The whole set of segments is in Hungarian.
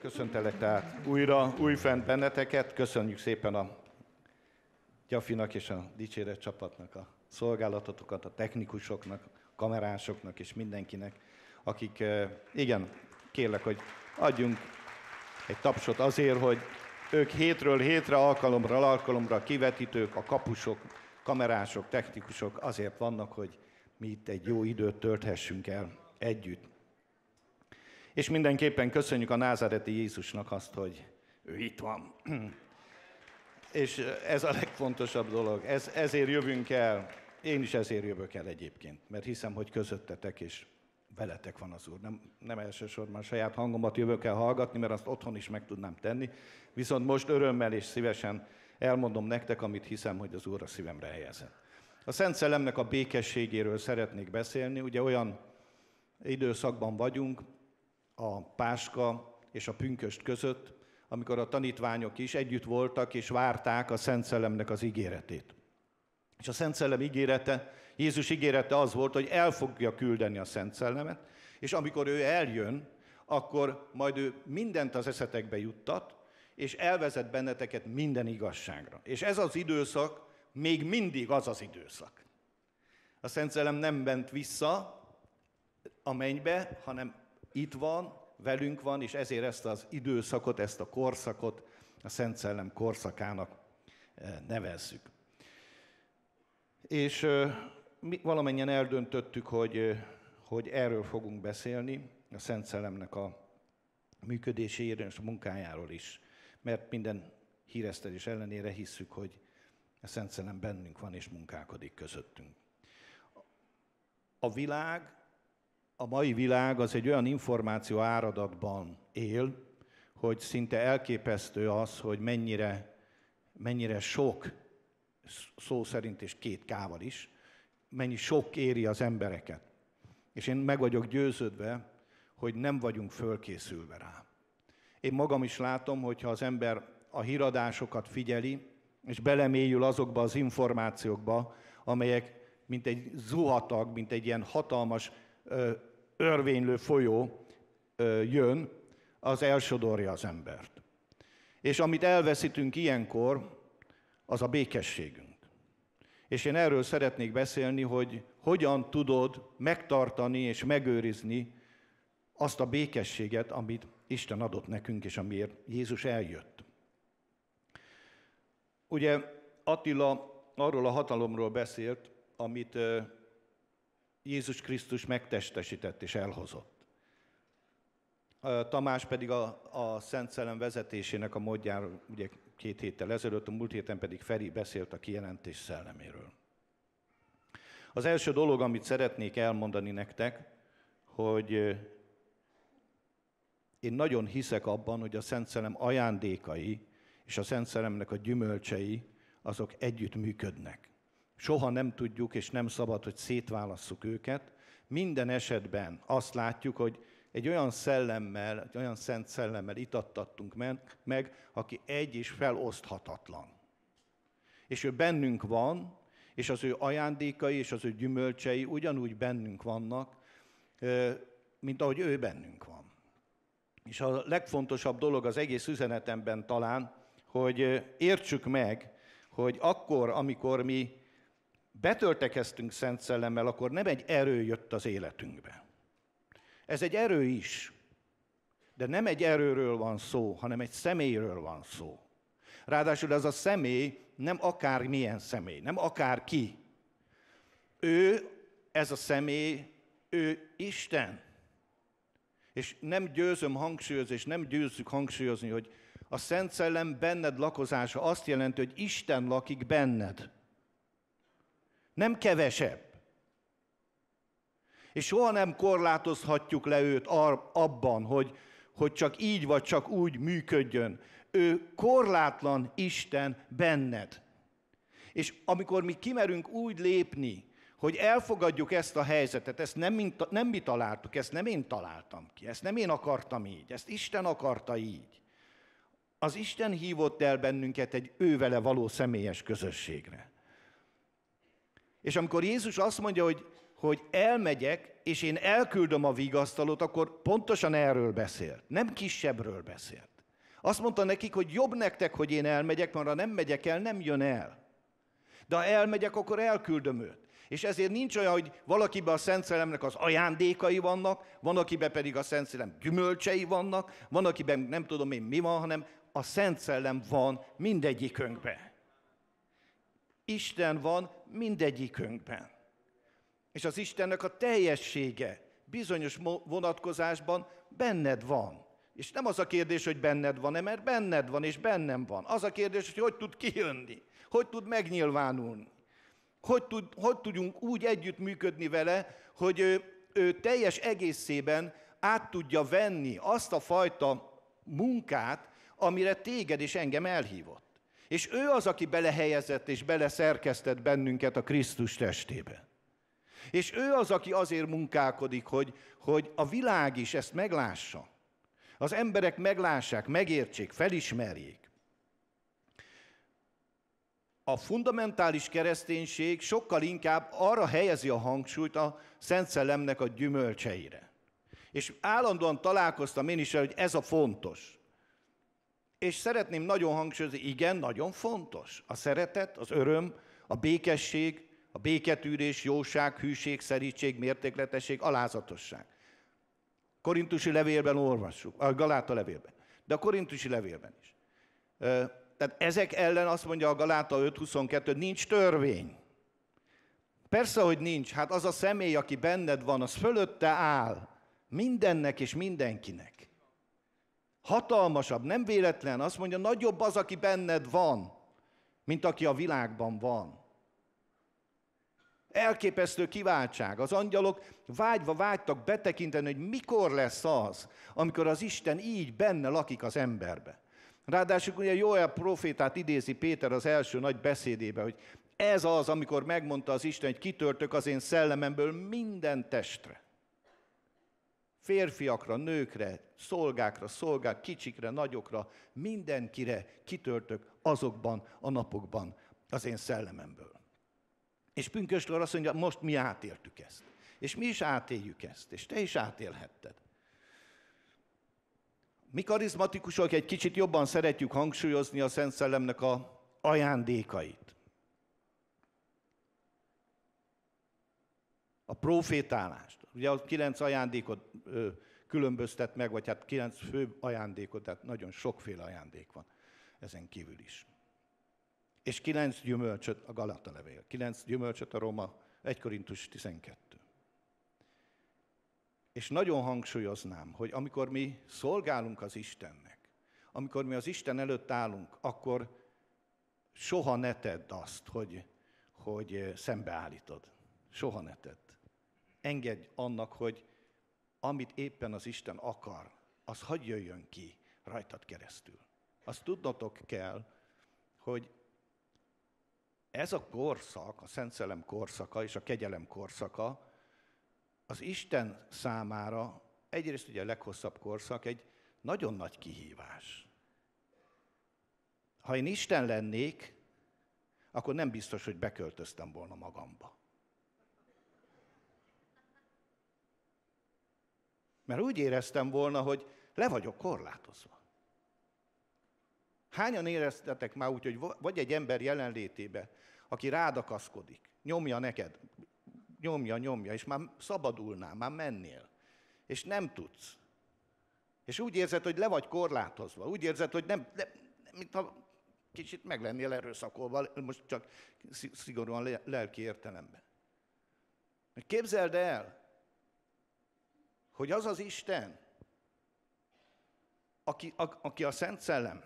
Köszöntelek tehát újra, újfent benneteket. Köszönjük szépen a Gyafinak és a dicséret csapatnak a szolgálatotokat, a technikusoknak, kamerásoknak és mindenkinek, akik, eh, igen, kérlek, hogy adjunk egy tapsot azért, hogy ők hétről hétre, alkalomra, alkalomra kivetítők, a kapusok, kamerások, technikusok azért vannak, hogy mi itt egy jó időt tölthessünk el együtt. És mindenképpen köszönjük a názáreti Jézusnak azt, hogy ő itt van. És ez a legfontosabb dolog. Ez, ezért jövünk el. Én is ezért jövök el egyébként, mert hiszem, hogy közöttetek és veletek van az Úr. Nem, nem elsősorban saját hangomat jövök el hallgatni, mert azt otthon is meg tudnám tenni. Viszont most örömmel és szívesen elmondom nektek, amit hiszem, hogy az Úr a szívemre helyezett. A Szent Szellemnek a békességéről szeretnék beszélni. Ugye olyan időszakban vagyunk, a Páska és a Pünköst között, amikor a tanítványok is együtt voltak és várták a Szent Szellemnek az ígéretét. És a Szent Szellem ígérete, Jézus ígérete az volt, hogy el fogja küldeni a Szent Szellemet, és amikor ő eljön, akkor majd ő mindent az eszetekbe juttat, és elvezet benneteket minden igazságra. És ez az időszak még mindig az az időszak. A Szent Szellem nem ment vissza a mennybe, hanem itt van, velünk van, és ezért ezt az időszakot, ezt a korszakot a Szent Szellem korszakának eh, nevezzük. És eh, mi valamennyien eldöntöttük, hogy, eh, hogy erről fogunk beszélni, a Szent Szellemnek a működéséről és a munkájáról is. Mert minden híresztelés ellenére hisszük, hogy a Szent Szellem bennünk van és munkálkodik közöttünk. A világ a mai világ az egy olyan információ áradatban él, hogy szinte elképesztő az, hogy mennyire, mennyire sok, szó szerint és két kával is, mennyi sok éri az embereket. És én meg vagyok győződve, hogy nem vagyunk fölkészülve rá. Én magam is látom, hogy ha az ember a híradásokat figyeli, és belemélyül azokba az információkba, amelyek mint egy zuhatag, mint egy ilyen hatalmas örvénylő folyó jön, az elsodorja az embert. És amit elveszítünk ilyenkor, az a békességünk. És én erről szeretnék beszélni, hogy hogyan tudod megtartani és megőrizni azt a békességet, amit Isten adott nekünk, és amiért Jézus eljött. Ugye Attila arról a hatalomról beszélt, amit Jézus Krisztus megtestesített és elhozott. Tamás pedig a, a Szent Szellem vezetésének a módjára, ugye két héttel ezelőtt, a múlt héten pedig Feri beszélt a kijelentés szelleméről. Az első dolog, amit szeretnék elmondani nektek, hogy én nagyon hiszek abban, hogy a Szent Szellem ajándékai és a Szent Szellemnek a gyümölcsei azok együtt működnek soha nem tudjuk, és nem szabad, hogy szétválasszuk őket. Minden esetben azt látjuk, hogy egy olyan szellemmel, egy olyan szent szellemmel itattattunk meg, aki egy és feloszthatatlan. És ő bennünk van, és az ő ajándékai és az ő gyümölcsei ugyanúgy bennünk vannak, mint ahogy ő bennünk van. És a legfontosabb dolog az egész üzenetemben talán, hogy értsük meg, hogy akkor, amikor mi betöltekeztünk Szent Szellemmel, akkor nem egy erő jött az életünkbe. Ez egy erő is, de nem egy erőről van szó, hanem egy személyről van szó. Ráadásul ez a személy nem akár milyen személy, nem akár ki. Ő, ez a személy, ő Isten. És nem győzöm hangsúlyozni, és nem győzzük hangsúlyozni, hogy a Szent Szellem benned lakozása azt jelenti, hogy Isten lakik benned nem kevesebb. És soha nem korlátozhatjuk le őt abban, hogy, hogy csak így vagy csak úgy működjön. Ő korlátlan Isten benned. És amikor mi kimerünk úgy lépni, hogy elfogadjuk ezt a helyzetet, ezt nem, nem mi találtuk, ezt nem én találtam ki, ezt nem én akartam így, ezt Isten akarta így. Az Isten hívott el bennünket egy ővele való személyes közösségre. És amikor Jézus azt mondja, hogy, hogy elmegyek, és én elküldöm a vigasztalót, akkor pontosan erről beszélt. Nem kisebbről beszélt. Azt mondta nekik, hogy jobb nektek, hogy én elmegyek, mert ha nem megyek el, nem jön el. De ha elmegyek, akkor elküldöm őt. És ezért nincs olyan, hogy valakiben a Szent Szellemnek az ajándékai vannak, van, akiben pedig a Szent Szellem gyümölcsei vannak, van, akiben nem tudom én mi van, hanem a Szent Szellem van mindegyikünkben. Isten van mindegyikünkben. És az Istennek a teljessége bizonyos vonatkozásban benned van. És nem az a kérdés, hogy benned van-e, mert benned van, és bennem van. Az a kérdés, hogy hogy tud kijönni, hogy tud megnyilvánulni, hogy, tud, hogy tudjunk úgy együttműködni vele, hogy ő, ő teljes egészében át tudja venni azt a fajta munkát, amire téged és engem elhívott. És ő az, aki belehelyezett és beleszerkesztett bennünket a Krisztus testébe. És ő az, aki azért munkálkodik, hogy, hogy a világ is ezt meglássa. Az emberek meglássák, megértsék, felismerjék. A fundamentális kereszténység sokkal inkább arra helyezi a hangsúlyt a Szent Szellemnek a gyümölcseire. És állandóan találkoztam én is, hogy ez a fontos. És szeretném nagyon hangsúlyozni, igen, nagyon fontos. A szeretet, az öröm, a békesség, a béketűrés, jóság, hűség, szerítség, mértékletesség, alázatosság. Korintusi levélben olvassuk, a Galáta levélben, de a korintusi levélben is. Tehát ezek ellen azt mondja a Galáta 5.22, hogy nincs törvény. Persze, hogy nincs. Hát az a személy, aki benned van, az fölötte áll mindennek és mindenkinek. Hatalmasabb, nem véletlen. Azt mondja, nagyobb az, aki benned van, mint aki a világban van. Elképesztő kiváltság. Az angyalok vágyva vágytak betekinteni, hogy mikor lesz az, amikor az Isten így benne lakik az emberbe. Ráadásul ugye jója profétát idézi Péter az első nagy beszédébe, hogy ez az, amikor megmondta az Isten, hogy kitörtök az én szellememből minden testre férfiakra, nőkre, szolgákra, szolgák, kicsikre, nagyokra, mindenkire kitörtök azokban a napokban az én szellememből. És pünköstor azt mondja, most mi átéltük ezt. És mi is átéljük ezt, és te is átélhetted. Mi karizmatikusok egy kicsit jobban szeretjük hangsúlyozni a Szent Szellemnek a ajándékait. A profétálást, Ugye az kilenc ajándékot ö, különböztet meg, vagy hát kilenc fő ajándékot, tehát nagyon sokféle ajándék van ezen kívül is. És kilenc gyümölcsöt a Galata levél, kilenc gyümölcsöt a Roma, 1 Korintus 12. És nagyon hangsúlyoznám, hogy amikor mi szolgálunk az Istennek, amikor mi az Isten előtt állunk, akkor soha ne tedd azt, hogy, hogy szembeállítod. Soha ne tedd engedj annak, hogy amit éppen az Isten akar, az hagy jöjjön ki rajtad keresztül. Azt tudnotok kell, hogy ez a korszak, a Szent Szelem korszaka és a kegyelem korszaka, az Isten számára egyrészt ugye a leghosszabb korszak egy nagyon nagy kihívás. Ha én Isten lennék, akkor nem biztos, hogy beköltöztem volna magamba. mert úgy éreztem volna, hogy le vagyok korlátozva. Hányan éreztetek már úgy, hogy vagy egy ember jelenlétébe, aki rádakaszkodik, nyomja neked, nyomja, nyomja, és már szabadulnál, már mennél, és nem tudsz. És úgy érzed, hogy le vagy korlátozva, úgy érzed, hogy nem, nem, nem mintha kicsit meg lennél erőszakolva, most csak szigorúan lelki értelemben. Képzeld el, hogy az az Isten, aki a, aki a Szent Szellem,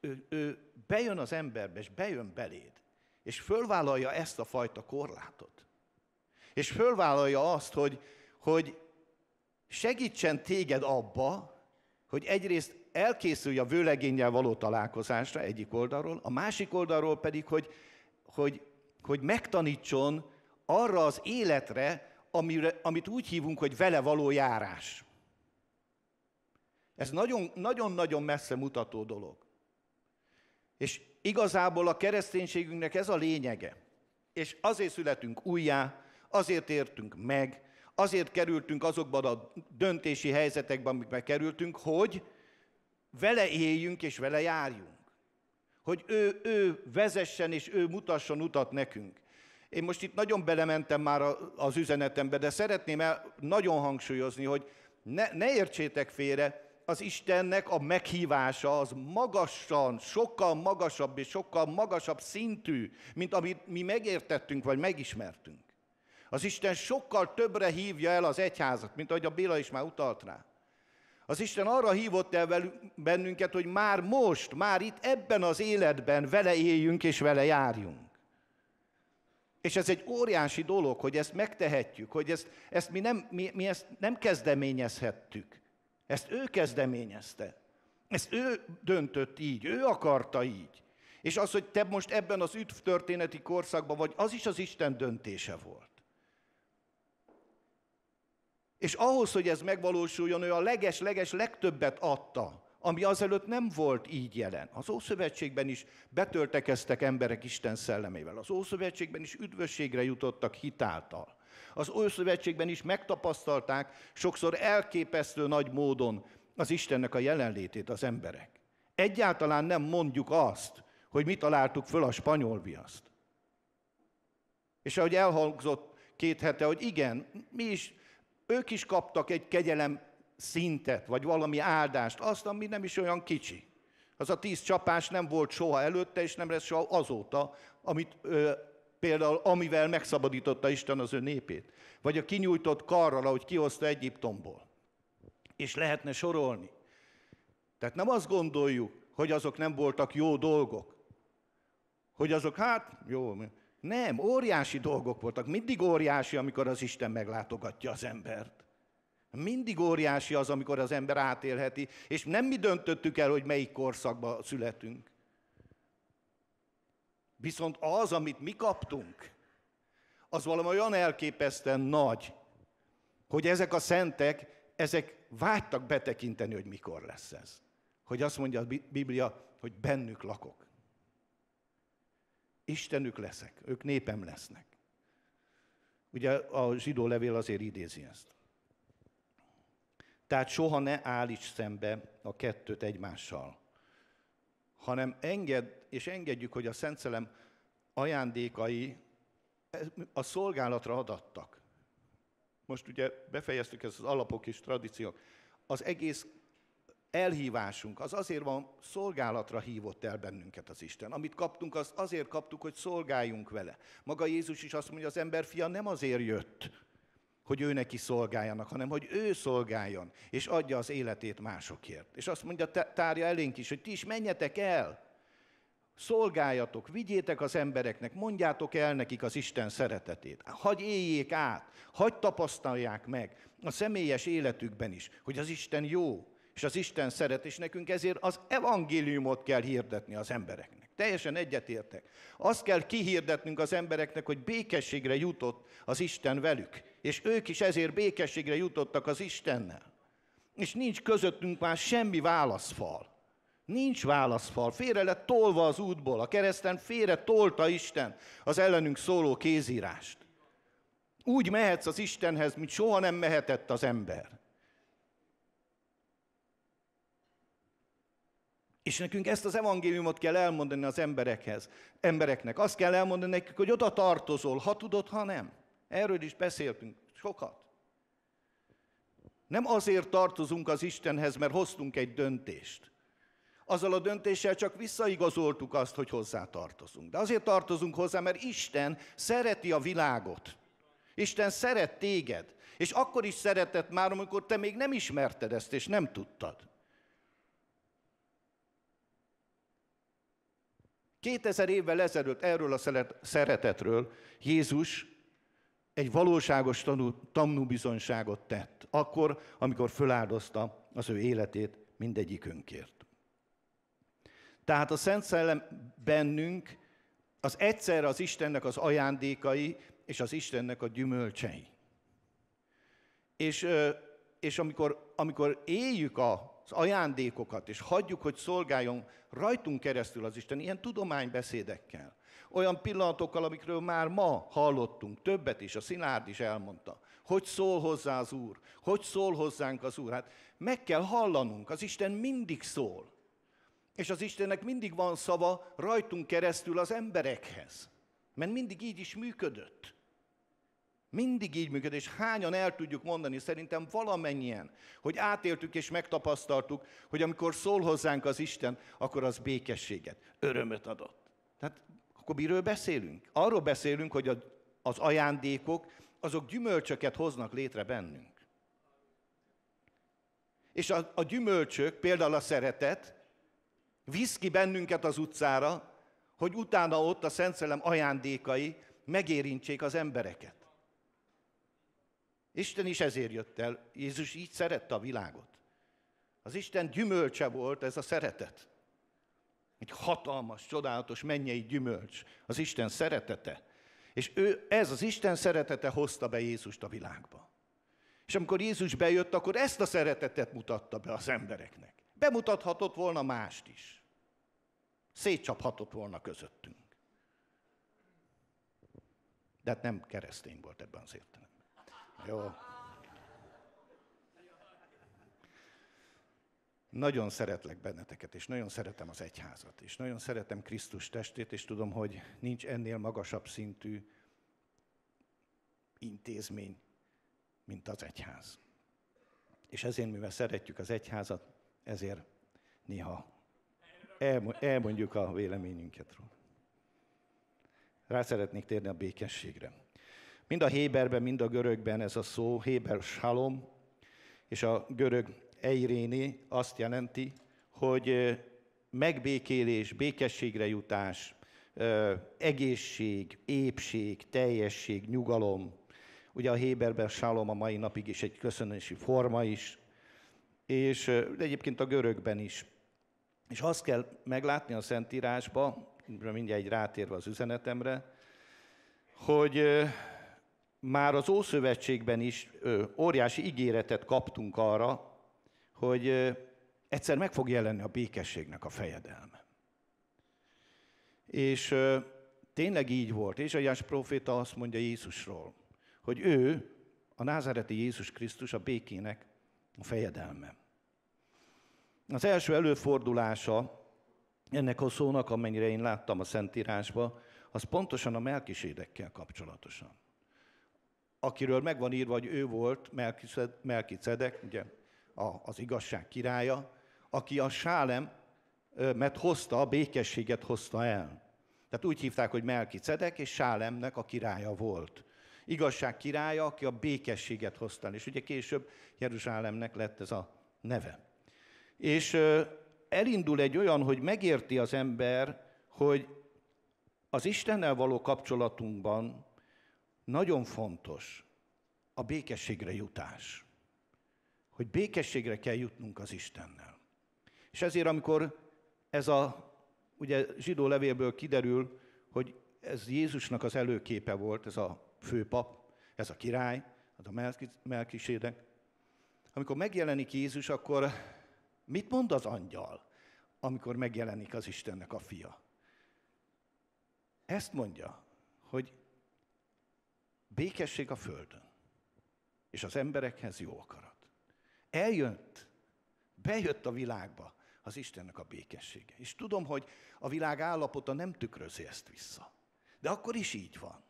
ő, ő bejön az emberbe, és bejön beléd, és fölvállalja ezt a fajta korlátot. És fölvállalja azt, hogy, hogy segítsen téged abba, hogy egyrészt elkészülj a vőlegényel való találkozásra egyik oldalról, a másik oldalról pedig, hogy, hogy, hogy megtanítson arra az életre, amire, amit úgy hívunk, hogy vele való járás. Ez nagyon-nagyon messze mutató dolog. És igazából a kereszténységünknek ez a lényege. És azért születünk újjá, azért értünk meg, azért kerültünk azokban a döntési helyzetekben, amikbe kerültünk, hogy vele éljünk és vele járjunk. Hogy ő, ő vezessen és ő mutasson utat nekünk. Én most itt nagyon belementem már az üzenetembe, de szeretném el nagyon hangsúlyozni, hogy ne, ne értsétek félre, az Istennek a meghívása az magasan, sokkal magasabb és sokkal magasabb szintű, mint amit mi megértettünk vagy megismertünk. Az Isten sokkal többre hívja el az egyházat, mint ahogy a Béla is már utalt rá. Az Isten arra hívott el velünk, bennünket, hogy már most, már itt ebben az életben vele éljünk és vele járjunk. És ez egy óriási dolog, hogy ezt megtehetjük, hogy ezt, ezt mi, nem, mi, mi ezt nem kezdeményezhettük. Ezt ő kezdeményezte. Ezt ő döntött így, ő akarta így. És az, hogy te most ebben az történeti korszakban vagy, az is az Isten döntése volt. És ahhoz, hogy ez megvalósuljon, ő a leges-leges legtöbbet adta ami azelőtt nem volt így jelen. Az Ószövetségben is betöltekeztek emberek Isten szellemével. Az Ószövetségben is üdvösségre jutottak hitáltal. Az Ószövetségben is megtapasztalták sokszor elképesztő nagy módon az Istennek a jelenlétét az emberek. Egyáltalán nem mondjuk azt, hogy mi találtuk föl a spanyol viaszt. És ahogy elhangzott két hete, hogy igen, mi is, ők is kaptak egy kegyelem szintet, vagy valami áldást, azt, ami nem is olyan kicsi. Az a tíz csapás nem volt soha előtte, és nem lesz soha azóta, amit ö, például amivel megszabadította Isten az ő népét. Vagy a kinyújtott karral, ahogy kihozta Egyiptomból. És lehetne sorolni. Tehát nem azt gondoljuk, hogy azok nem voltak jó dolgok. Hogy azok, hát, jó, nem, óriási dolgok voltak. Mindig óriási, amikor az Isten meglátogatja az embert. Mindig óriási az, amikor az ember átélheti, és nem mi döntöttük el, hogy melyik korszakba születünk. Viszont az, amit mi kaptunk, az valami olyan elképesztően nagy, hogy ezek a szentek, ezek vágytak betekinteni, hogy mikor lesz ez. Hogy azt mondja a Biblia, hogy bennük lakok. Istenük leszek, ők népem lesznek. Ugye a zsidó levél azért idézi ezt. Tehát soha ne állíts szembe a kettőt egymással, hanem enged, és engedjük, hogy a Szent Szelem ajándékai a szolgálatra adattak. Most ugye befejeztük ezt az alapok és tradíciók. Az egész elhívásunk, az azért van, szolgálatra hívott el bennünket az Isten. Amit kaptunk, az azért kaptuk, hogy szolgáljunk vele. Maga Jézus is azt mondja, az ember fia nem azért jött, hogy ő neki szolgáljanak, hanem hogy ő szolgáljon, és adja az életét másokért. És azt mondja tárja elénk is, hogy ti is menjetek el, szolgáljatok, vigyétek az embereknek, mondjátok el nekik az Isten szeretetét. Hagy éljék át, hagy tapasztalják meg a személyes életükben is, hogy az Isten jó, és az Isten szeret, és nekünk ezért az evangéliumot kell hirdetni az embereknek. Teljesen egyetértek. Azt kell kihirdetnünk az embereknek, hogy békességre jutott az Isten velük és ők is ezért békességre jutottak az Istennel. És nincs közöttünk már semmi válaszfal. Nincs válaszfal. Félre lett tolva az útból. A kereszten félre tolta Isten az ellenünk szóló kézírást. Úgy mehetsz az Istenhez, mint soha nem mehetett az ember. És nekünk ezt az evangéliumot kell elmondani az emberekhez, embereknek. Azt kell elmondani nekik, hogy oda tartozol, ha tudod, ha nem. Erről is beszéltünk sokat. Nem azért tartozunk az Istenhez, mert hoztunk egy döntést. Azzal a döntéssel csak visszaigazoltuk azt, hogy hozzá tartozunk. De azért tartozunk hozzá, mert Isten szereti a világot. Isten szeret téged. És akkor is szeretett már, amikor te még nem ismerted ezt, és nem tudtad. 2000 évvel ezelőtt erről a szeretetről Jézus egy valóságos tanú, bizonyságot tett, akkor, amikor föláldozta az ő életét mindegyikünkért. Tehát a Szent Szellem bennünk az egyszerre az Istennek az ajándékai és az Istennek a gyümölcsei. És, és amikor, amikor éljük az ajándékokat, és hagyjuk, hogy szolgáljon rajtunk keresztül az Isten, ilyen tudománybeszédekkel, olyan pillanatokkal, amikről már ma hallottunk, többet is, a Szilárd is elmondta. Hogy szól hozzá az Úr? Hogy szól hozzánk az Úr? Hát meg kell hallanunk, az Isten mindig szól. És az Istennek mindig van szava rajtunk keresztül az emberekhez. Mert mindig így is működött. Mindig így működött, és hányan el tudjuk mondani, szerintem valamennyien, hogy átéltük és megtapasztaltuk, hogy amikor szól hozzánk az Isten, akkor az békességet, örömöt adott. Tehát akkor miről beszélünk? Arról beszélünk, hogy az ajándékok, azok gyümölcsöket hoznak létre bennünk. És a, a gyümölcsök, például a szeretet, visz ki bennünket az utcára, hogy utána ott a Szent Szellem ajándékai megérintsék az embereket. Isten is ezért jött el. Jézus így szerette a világot. Az Isten gyümölcse volt ez a szeretet. Egy hatalmas, csodálatos mennyei gyümölcs, az Isten szeretete. És ő, ez az Isten szeretete hozta be Jézust a világba. És amikor Jézus bejött, akkor ezt a szeretetet mutatta be az embereknek. Bemutathatott volna mást is. Szétcsaphatott volna közöttünk. De hát nem keresztény volt ebben az értelemben. Jó. Nagyon szeretlek benneteket, és nagyon szeretem az egyházat, és nagyon szeretem Krisztus testét, és tudom, hogy nincs ennél magasabb szintű intézmény, mint az egyház. És ezért, mivel szeretjük az egyházat, ezért néha elmondjuk a véleményünket róla. Rá szeretnék térni a békességre. Mind a Héberben, mind a görögben ez a szó, Héber salom, és a görög eiréni azt jelenti, hogy megbékélés, békességre jutás, egészség, épség, teljesség, nyugalom. Ugye a Héberben sálom a mai napig is egy köszönési forma is, és egyébként a görögben is. És azt kell meglátni a Szentírásba, mindjárt egy rátérve az üzenetemre, hogy már az Ószövetségben is óriási ígéretet kaptunk arra, hogy egyszer meg fog jelenni a békességnek a fejedelme. És tényleg így volt. És Ézsaiás proféta azt mondja Jézusról, hogy ő, a názáreti Jézus Krisztus a békének a fejedelme. Az első előfordulása ennek a szónak, amennyire én láttam a Szentírásba, az pontosan a melkisédekkel kapcsolatosan. Akiről megvan írva, hogy ő volt melkicedek, ugye a, az igazság királya, aki a sálem, mert hozta, a békességet hozta el. Tehát úgy hívták, hogy Cedek, és Sálemnek a királya volt. Igazság királya, aki a békességet hozta el. És ugye később Jeruzsálemnek lett ez a neve. És elindul egy olyan, hogy megérti az ember, hogy az Istennel való kapcsolatunkban nagyon fontos a békességre jutás hogy békességre kell jutnunk az Istennel. És ezért, amikor ez a, ugye zsidó levélből kiderül, hogy ez Jézusnak az előképe volt, ez a főpap, ez a király, az a melkisédek. Amikor megjelenik Jézus, akkor mit mond az angyal, amikor megjelenik az Istennek a fia? Ezt mondja, hogy békesség a földön, és az emberekhez jó akar. Eljött, bejött a világba az Istennek a békessége. És tudom, hogy a világ állapota nem tükrözi ezt vissza. De akkor is így van.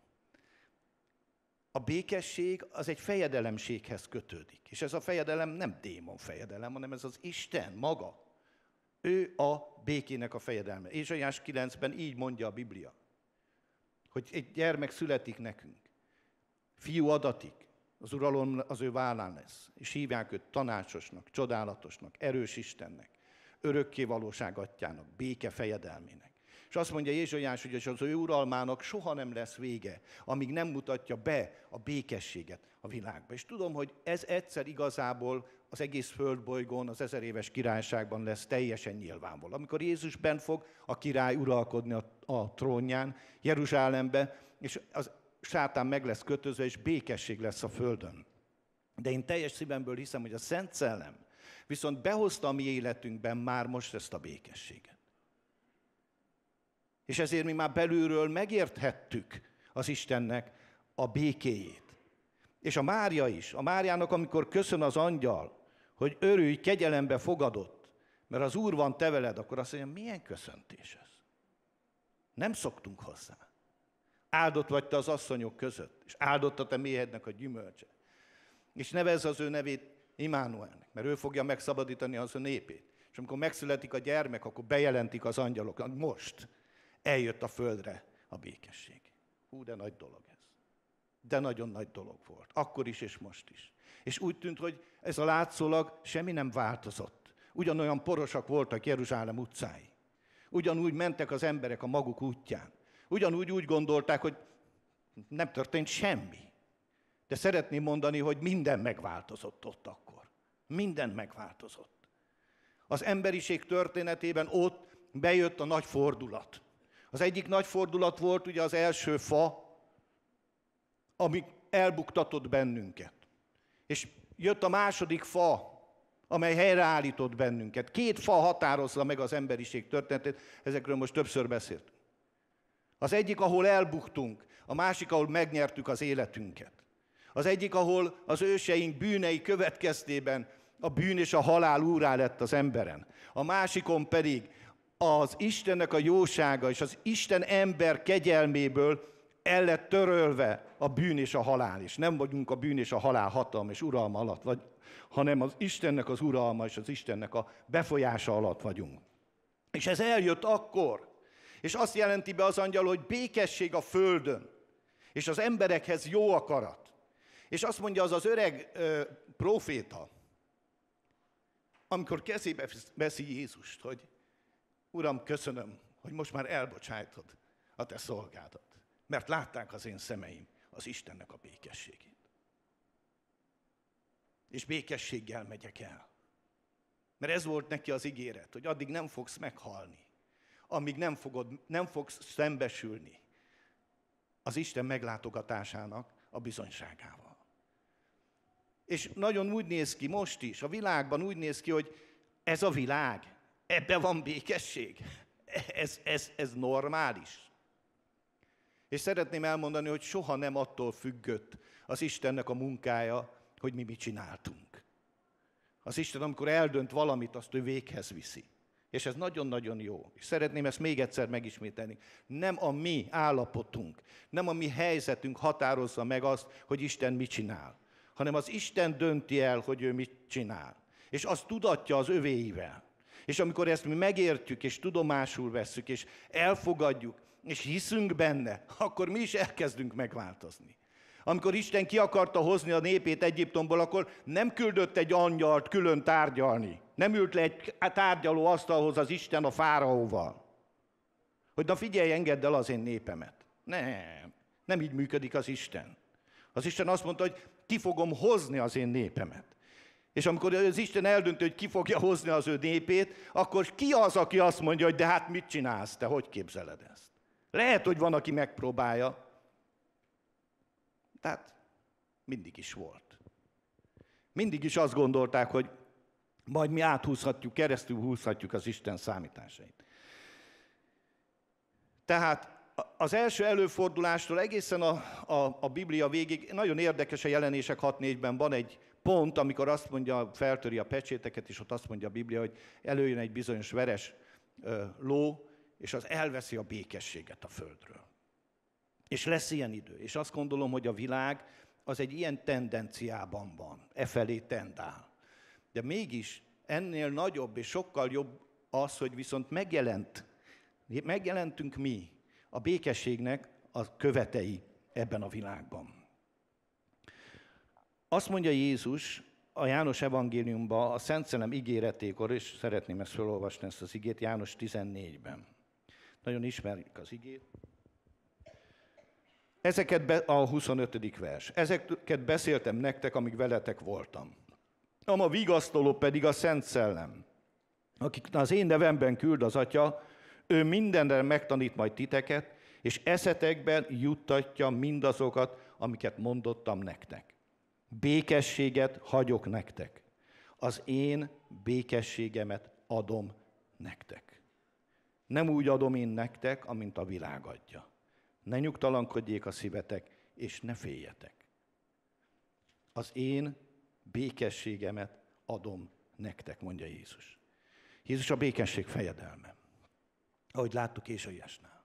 A békesség az egy fejedelemséghez kötődik. És ez a fejedelem nem démon fejedelem, hanem ez az Isten maga. Ő a békének a fejedelme. És a 9-ben így mondja a Biblia, hogy egy gyermek születik nekünk, fiú adatik, az uralom az ő vállán lesz. És hívják őt tanácsosnak, csodálatosnak, erős Istennek, örökké valóság atyának, béke fejedelmének. És azt mondja Jézsajás, hogy az ő uralmának soha nem lesz vége, amíg nem mutatja be a békességet a világba. És tudom, hogy ez egyszer igazából az egész földbolygón, az ezer éves királyságban lesz teljesen nyilvánvaló. Amikor Jézus bent fog a király uralkodni a, a trónján, Jeruzsálembe, és az sátán meg lesz kötözve, és békesség lesz a földön. De én teljes szívemből hiszem, hogy a Szent Szellem viszont behozta a mi életünkben már most ezt a békességet. És ezért mi már belülről megérthettük az Istennek a békéjét. És a Mária is, a Máriának, amikor köszön az angyal, hogy örülj, kegyelembe fogadott, mert az Úr van te veled, akkor azt mondja, milyen köszöntés ez? Nem szoktunk hozzá. Áldott vagy te az asszonyok között, és áldott a te méhednek a gyümölcse. És nevez az ő nevét Imánuelnek, mert ő fogja megszabadítani az ő népét. És amikor megszületik a gyermek, akkor bejelentik az angyalok, hogy most eljött a földre a békesség. Hú, de nagy dolog ez. De nagyon nagy dolog volt. Akkor is és most is. És úgy tűnt, hogy ez a látszólag semmi nem változott. Ugyanolyan porosak voltak Jeruzsálem utcái. Ugyanúgy mentek az emberek a maguk útján. Ugyanúgy úgy gondolták, hogy nem történt semmi. De szeretném mondani, hogy minden megváltozott ott akkor. Minden megváltozott. Az emberiség történetében ott bejött a nagy fordulat. Az egyik nagy fordulat volt ugye az első fa, ami elbuktatott bennünket. És jött a második fa, amely helyreállított bennünket. Két fa határozza meg az emberiség történetét, ezekről most többször beszélt. Az egyik, ahol elbuktunk, a másik, ahol megnyertük az életünket. Az egyik, ahol az őseink bűnei következtében a bűn és a halál úrá lett az emberen. A másikon pedig az Istennek a jósága és az Isten ember kegyelméből el lett törölve a bűn és a halál is. Nem vagyunk a bűn és a halál hatalma és uralma alatt, vagy, hanem az Istennek az uralma és az Istennek a befolyása alatt vagyunk. És ez eljött akkor, és azt jelenti be az angyal, hogy békesség a földön, és az emberekhez jó akarat. És azt mondja az az öreg ö, proféta, amikor kezébe veszi Jézust, hogy Uram, köszönöm, hogy most már elbocsájtod a te szolgádat, mert látták az én szemeim az Istennek a békességét. És békességgel megyek el. Mert ez volt neki az ígéret, hogy addig nem fogsz meghalni amíg nem, fogod, nem fogsz szembesülni az Isten meglátogatásának a bizonyságával. És nagyon úgy néz ki most is, a világban úgy néz ki, hogy ez a világ, ebbe van békesség, ez, ez, ez normális. És szeretném elmondani, hogy soha nem attól függött az Istennek a munkája, hogy mi mit csináltunk. Az Isten, amikor eldönt valamit, azt ő véghez viszi. És ez nagyon-nagyon jó. És szeretném ezt még egyszer megismételni. Nem a mi állapotunk, nem a mi helyzetünk határozza meg azt, hogy Isten mit csinál, hanem az Isten dönti el, hogy ő mit csinál. És azt tudatja az övéivel. És amikor ezt mi megértjük, és tudomásul vesszük, és elfogadjuk, és hiszünk benne, akkor mi is elkezdünk megváltozni. Amikor Isten ki akarta hozni a népét Egyiptomból, akkor nem küldött egy angyalt külön tárgyalni. Nem ült le egy tárgyaló asztalhoz az Isten a fáraóval. Hogy na figyelj, engedd el az én népemet. Nem, nem így működik az Isten. Az Isten azt mondta, hogy ki fogom hozni az én népemet. És amikor az Isten eldönti, hogy ki fogja hozni az ő népét, akkor ki az, aki azt mondja, hogy de hát mit csinálsz, te hogy képzeled ezt? Lehet, hogy van, aki megpróbálja, tehát mindig is volt. Mindig is azt gondolták, hogy majd mi áthúzhatjuk, keresztül húzhatjuk az Isten számításait. Tehát az első előfordulástól egészen a, a, a Biblia végig, nagyon érdekes a jelenések 6-4-ben van egy pont, amikor azt mondja, feltöri a pecséteket, és ott azt mondja a Biblia, hogy előjön egy bizonyos veres ö, ló, és az elveszi a békességet a földről. És lesz ilyen idő. És azt gondolom, hogy a világ az egy ilyen tendenciában van, e felé tendál. De mégis ennél nagyobb és sokkal jobb az, hogy viszont megjelent, megjelentünk mi, a békességnek a követei ebben a világban. Azt mondja Jézus a János evangéliumban, a Szent Szelem ígéretékor, és szeretném ezt felolvasni, ezt az igét János 14-ben. Nagyon ismerjük az igét. Ezeket be, a 25. vers. Ezeket beszéltem nektek, amíg veletek voltam. Ama vigasztoló pedig a Szent Szellem, akik az én nevemben küld az Atya, ő mindenre megtanít majd titeket, és eszetekben juttatja mindazokat, amiket mondottam nektek. Békességet hagyok nektek. Az én békességemet adom nektek. Nem úgy adom én nektek, amint a világ adja. Ne nyugtalankodjék a szívetek, és ne féljetek. Az én békességemet adom nektek, mondja Jézus. Jézus a békesség fejedelme. Ahogy láttuk Ézsaiásnál.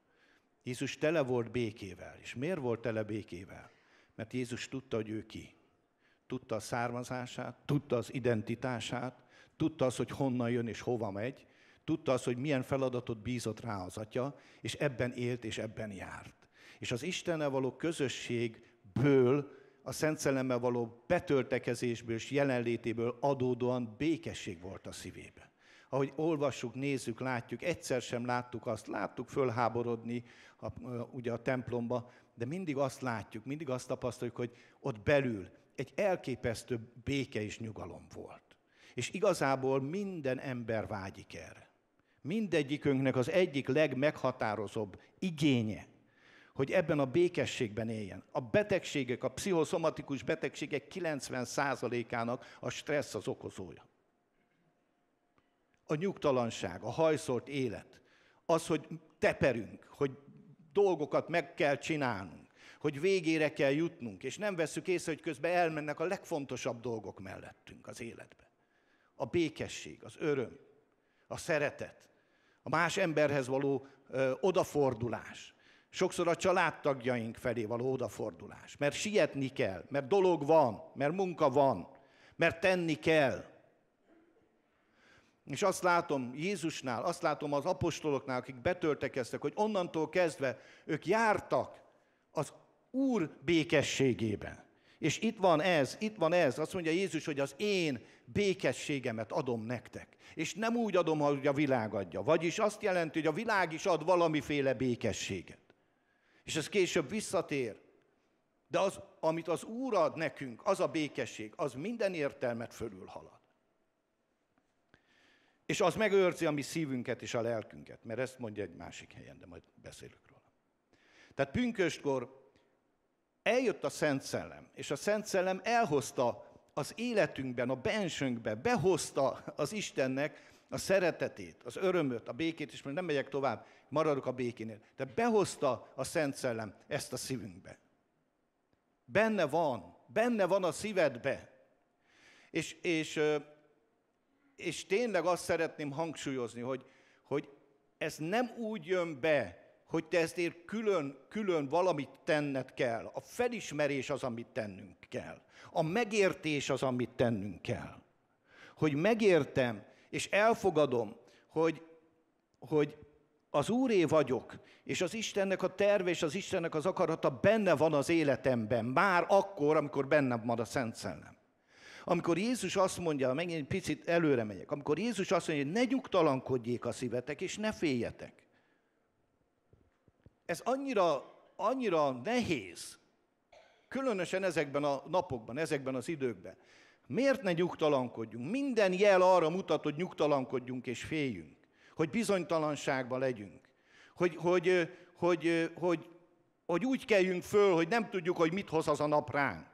Jézus tele volt békével. És miért volt tele békével? Mert Jézus tudta, hogy ő ki. Tudta a származását, tudta az identitását, tudta az, hogy honnan jön és hova megy, tudta az, hogy milyen feladatot bízott rá az atya, és ebben élt és ebben járt és az Istennel való közösségből, a Szent Szellemmel való betöltekezésből és jelenlétéből adódóan békesség volt a szívében. Ahogy olvassuk, nézzük, látjuk, egyszer sem láttuk azt, láttuk fölháborodni a, ugye a templomba, de mindig azt látjuk, mindig azt tapasztaljuk, hogy ott belül egy elképesztő béke és nyugalom volt. És igazából minden ember vágyik erre. Mindegyikünknek az egyik legmeghatározóbb igénye hogy ebben a békességben éljen. A betegségek, a pszichoszomatikus betegségek 90%-ának a stressz az okozója. A nyugtalanság, a hajszolt élet, az, hogy teperünk, hogy dolgokat meg kell csinálnunk, hogy végére kell jutnunk, és nem veszük észre, hogy közben elmennek a legfontosabb dolgok mellettünk az életbe. A békesség, az öröm, a szeretet, a más emberhez való ö, odafordulás, sokszor a családtagjaink felé való odafordulás, mert sietni kell, mert dolog van, mert munka van, mert tenni kell. És azt látom Jézusnál, azt látom az apostoloknál, akik betöltekeztek, hogy onnantól kezdve ők jártak az Úr békességében. És itt van ez, itt van ez. Azt mondja Jézus, hogy az én békességemet adom nektek. És nem úgy adom, hogy a világ adja. Vagyis azt jelenti, hogy a világ is ad valamiféle békességet. És ez később visszatér. De az, amit az Úr ad nekünk, az a békesség, az minden értelmet fölülhalad. És az megőrzi a mi szívünket és a lelkünket, mert ezt mondja egy másik helyen, de majd beszélünk róla. Tehát pünköstkor eljött a Szent Szellem, és a Szent Szellem elhozta az életünkben, a bensőnkbe, behozta az Istennek a szeretetét, az örömöt, a békét, és most nem megyek tovább, maradok a békénél. De behozta a Szent Szellem ezt a szívünkbe. Benne van, benne van a szívedbe. És, és, és tényleg azt szeretném hangsúlyozni, hogy, hogy ez nem úgy jön be, hogy te ezért külön, külön valamit tenned kell. A felismerés az, amit tennünk kell. A megértés az, amit tennünk kell. Hogy megértem, és elfogadom, hogy, hogy az Úré vagyok, és az Istennek a terve és az Istennek az akarata benne van az életemben, már akkor, amikor bennem van a Szent Szellem. Amikor Jézus azt mondja, megint egy picit előre megyek, amikor Jézus azt mondja, hogy ne nyugtalankodjék a szívetek, és ne féljetek. Ez annyira, annyira nehéz, különösen ezekben a napokban, ezekben az időkben. Miért ne nyugtalankodjunk? Minden jel arra mutat, hogy nyugtalankodjunk és féljünk, hogy bizonytalanságban legyünk, hogy, hogy, hogy, hogy, hogy úgy keljünk föl, hogy nem tudjuk, hogy mit hoz az a nap ránk.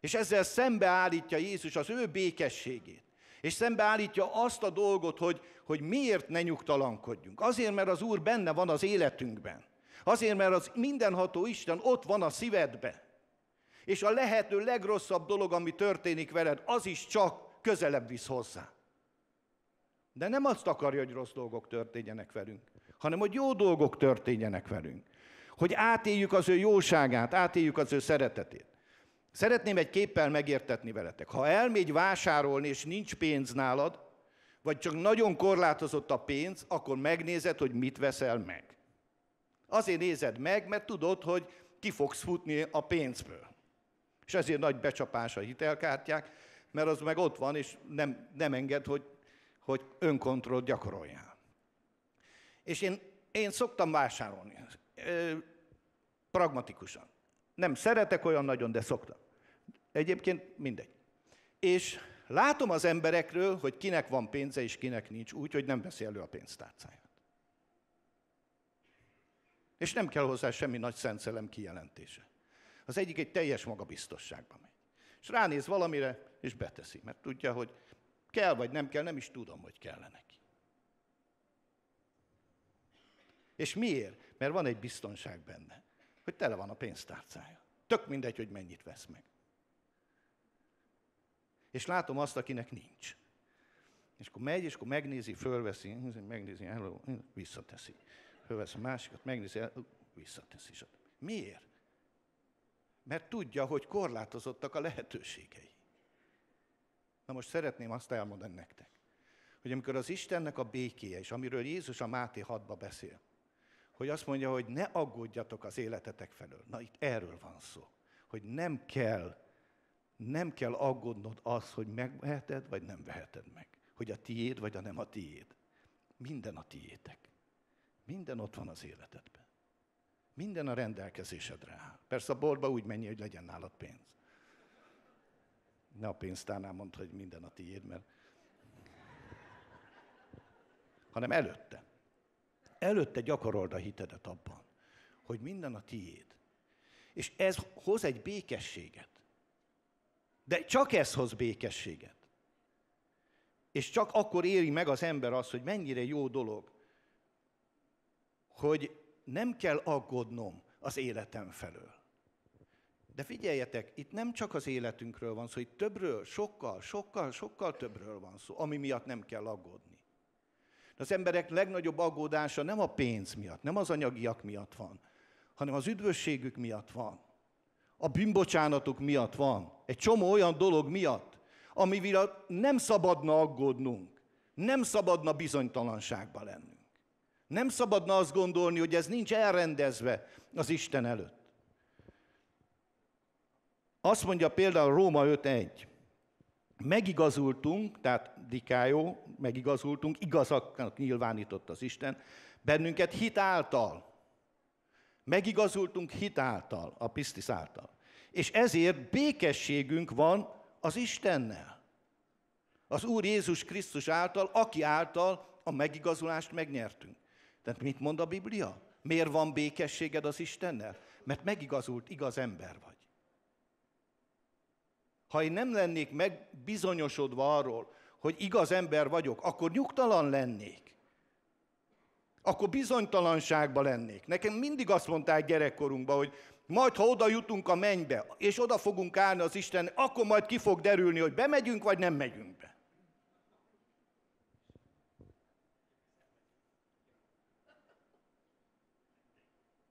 És ezzel szembeállítja Jézus az ő békességét. És szembeállítja azt a dolgot, hogy, hogy miért ne nyugtalankodjunk. Azért, mert az Úr benne van az életünkben. Azért, mert az mindenható Isten ott van a szívedben. És a lehető legrosszabb dolog, ami történik veled, az is csak közelebb visz hozzá. De nem azt akarja, hogy rossz dolgok történjenek velünk, hanem hogy jó dolgok történjenek velünk. Hogy átéljük az ő jóságát, átéljük az ő szeretetét. Szeretném egy képpel megértetni veletek. Ha elmegy vásárolni, és nincs pénz nálad, vagy csak nagyon korlátozott a pénz, akkor megnézed, hogy mit veszel meg. Azért nézed meg, mert tudod, hogy ki fogsz futni a pénzből. És ezért nagy becsapás a hitelkártyák, mert az meg ott van, és nem, nem enged, hogy, hogy önkontrollt gyakoroljál. És én, én szoktam vásárolni, ö, pragmatikusan. Nem szeretek olyan nagyon, de szoktam. Egyébként mindegy. És látom az emberekről, hogy kinek van pénze és kinek nincs, úgy, hogy nem veszi elő a pénztárcáját. És nem kell hozzá semmi nagy szentszellem kijelentése. Az egyik egy teljes magabiztosságban megy. És ránéz valamire, és beteszi, mert tudja, hogy kell vagy nem kell, nem is tudom, hogy kellene neki. És miért? Mert van egy biztonság benne, hogy tele van a pénztárcája. Tök mindegy, hogy mennyit vesz meg. És látom azt, akinek nincs. És akkor megy, és akkor megnézi, fölveszi, megnézi, hello, visszateszi. Fölveszi a másikat, megnézi, visszateszi. Miért? mert tudja, hogy korlátozottak a lehetőségei. Na most szeretném azt elmondani nektek, hogy amikor az Istennek a békéje, és amiről Jézus a Máté 6 beszél, hogy azt mondja, hogy ne aggódjatok az életetek felől. Na itt erről van szó, hogy nem kell, nem kell aggódnod az, hogy megveheted, vagy nem veheted meg. Hogy a tiéd, vagy a nem a tiéd. Minden a tiétek. Minden ott van az életedben. Minden a rendelkezésedre áll. Persze a boltba úgy mennyi, hogy legyen nálad pénz. Ne a pénztárnál mondd, hogy minden a tiéd, mert... Hanem előtte. Előtte gyakorold a hitedet abban, hogy minden a tiéd. És ez hoz egy békességet. De csak ez hoz békességet. És csak akkor éri meg az ember azt, hogy mennyire jó dolog, hogy nem kell aggódnom az életem felől. De figyeljetek, itt nem csak az életünkről van szó, itt többről, sokkal, sokkal, sokkal többről van szó, ami miatt nem kell aggódni. De az emberek legnagyobb aggódása nem a pénz miatt, nem az anyagiak miatt van, hanem az üdvösségük miatt van. A bűnbocsánatuk miatt van. Egy csomó olyan dolog miatt, amivel nem szabadna aggódnunk, nem szabadna bizonytalanságba lenni. Nem szabadna azt gondolni, hogy ez nincs elrendezve az Isten előtt. Azt mondja például Róma 5.1. Megigazultunk, tehát dikájó, megigazultunk, igazaknak nyilvánított az Isten, bennünket hit által. Megigazultunk hit által, a pisztis által. És ezért békességünk van az Istennel. Az Úr Jézus Krisztus által, aki által a megigazulást megnyertünk. Tehát mit mond a Biblia? Miért van békességed az Istennel? Mert megigazult, igaz ember vagy. Ha én nem lennék megbizonyosodva arról, hogy igaz ember vagyok, akkor nyugtalan lennék. Akkor bizonytalanságba lennék. Nekem mindig azt mondták gyerekkorunkban, hogy majd ha oda jutunk a mennybe, és oda fogunk állni az Isten, akkor majd ki fog derülni, hogy bemegyünk, vagy nem megyünk be.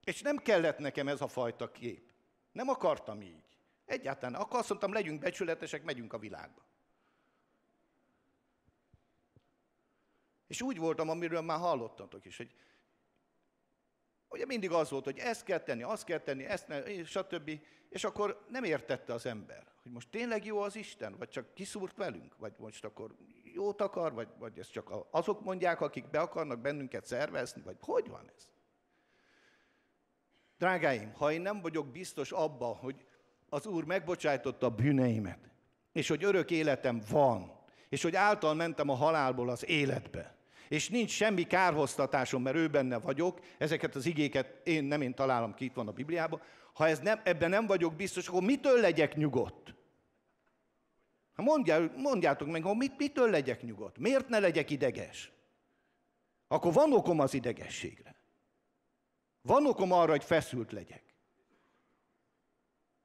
És nem kellett nekem ez a fajta kép. Nem akartam így. Egyáltalán. Akkor azt mondtam, legyünk becsületesek, megyünk a világba. És úgy voltam, amiről már hallottatok is, hogy ugye mindig az volt, hogy ezt kell tenni, azt kell tenni, ezt ne, és stb. És akkor nem értette az ember, hogy most tényleg jó az Isten, vagy csak kiszúrt velünk, vagy most akkor jót akar, vagy, vagy ezt csak azok mondják, akik be akarnak bennünket szervezni, vagy hogy van ez? Drágáim, ha én nem vagyok biztos abba, hogy az Úr megbocsájtotta a bűneimet, és hogy örök életem van, és hogy által mentem a halálból az életbe, és nincs semmi kárhoztatásom, mert ő benne vagyok, ezeket az igéket én nem én találom ki, itt van a Bibliában, ha ez nem, ebben nem vagyok biztos, akkor mitől legyek nyugodt? Ha hát mondjátok meg, hogy mit, mitől legyek nyugodt? Miért ne legyek ideges? Akkor van okom az idegességre. Van okom arra, hogy feszült legyek.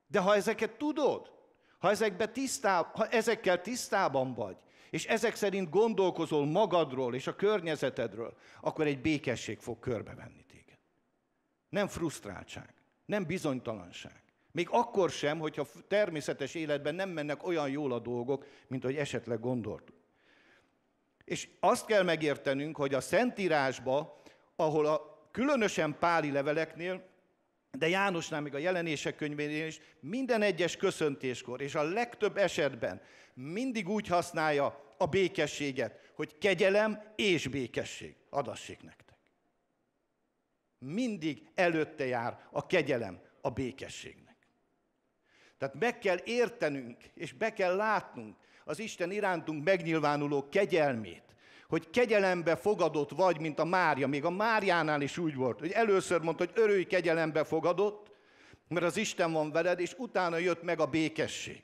De ha ezeket tudod, ha, ezekbe tisztá, ha ezekkel tisztában vagy, és ezek szerint gondolkozol magadról és a környezetedről, akkor egy békesség fog körbevenni téged. Nem frusztráltság, nem bizonytalanság. Még akkor sem, hogyha természetes életben nem mennek olyan jól a dolgok, mint hogy esetleg gondoltuk. És azt kell megértenünk, hogy a Szentírásba, ahol a Különösen Páli leveleknél, de Jánosnál még a jelenések könyvénél is minden egyes köszöntéskor, és a legtöbb esetben mindig úgy használja a békességet, hogy kegyelem és békesség adassék nektek. Mindig előtte jár a kegyelem a békességnek. Tehát meg kell értenünk, és be kell látnunk az Isten irántunk megnyilvánuló kegyelmét, hogy kegyelembe fogadott vagy, mint a Mária. Még a Máriánál is úgy volt, hogy először mondta, hogy örülj kegyelembe fogadott, mert az Isten van veled, és utána jött meg a békesség.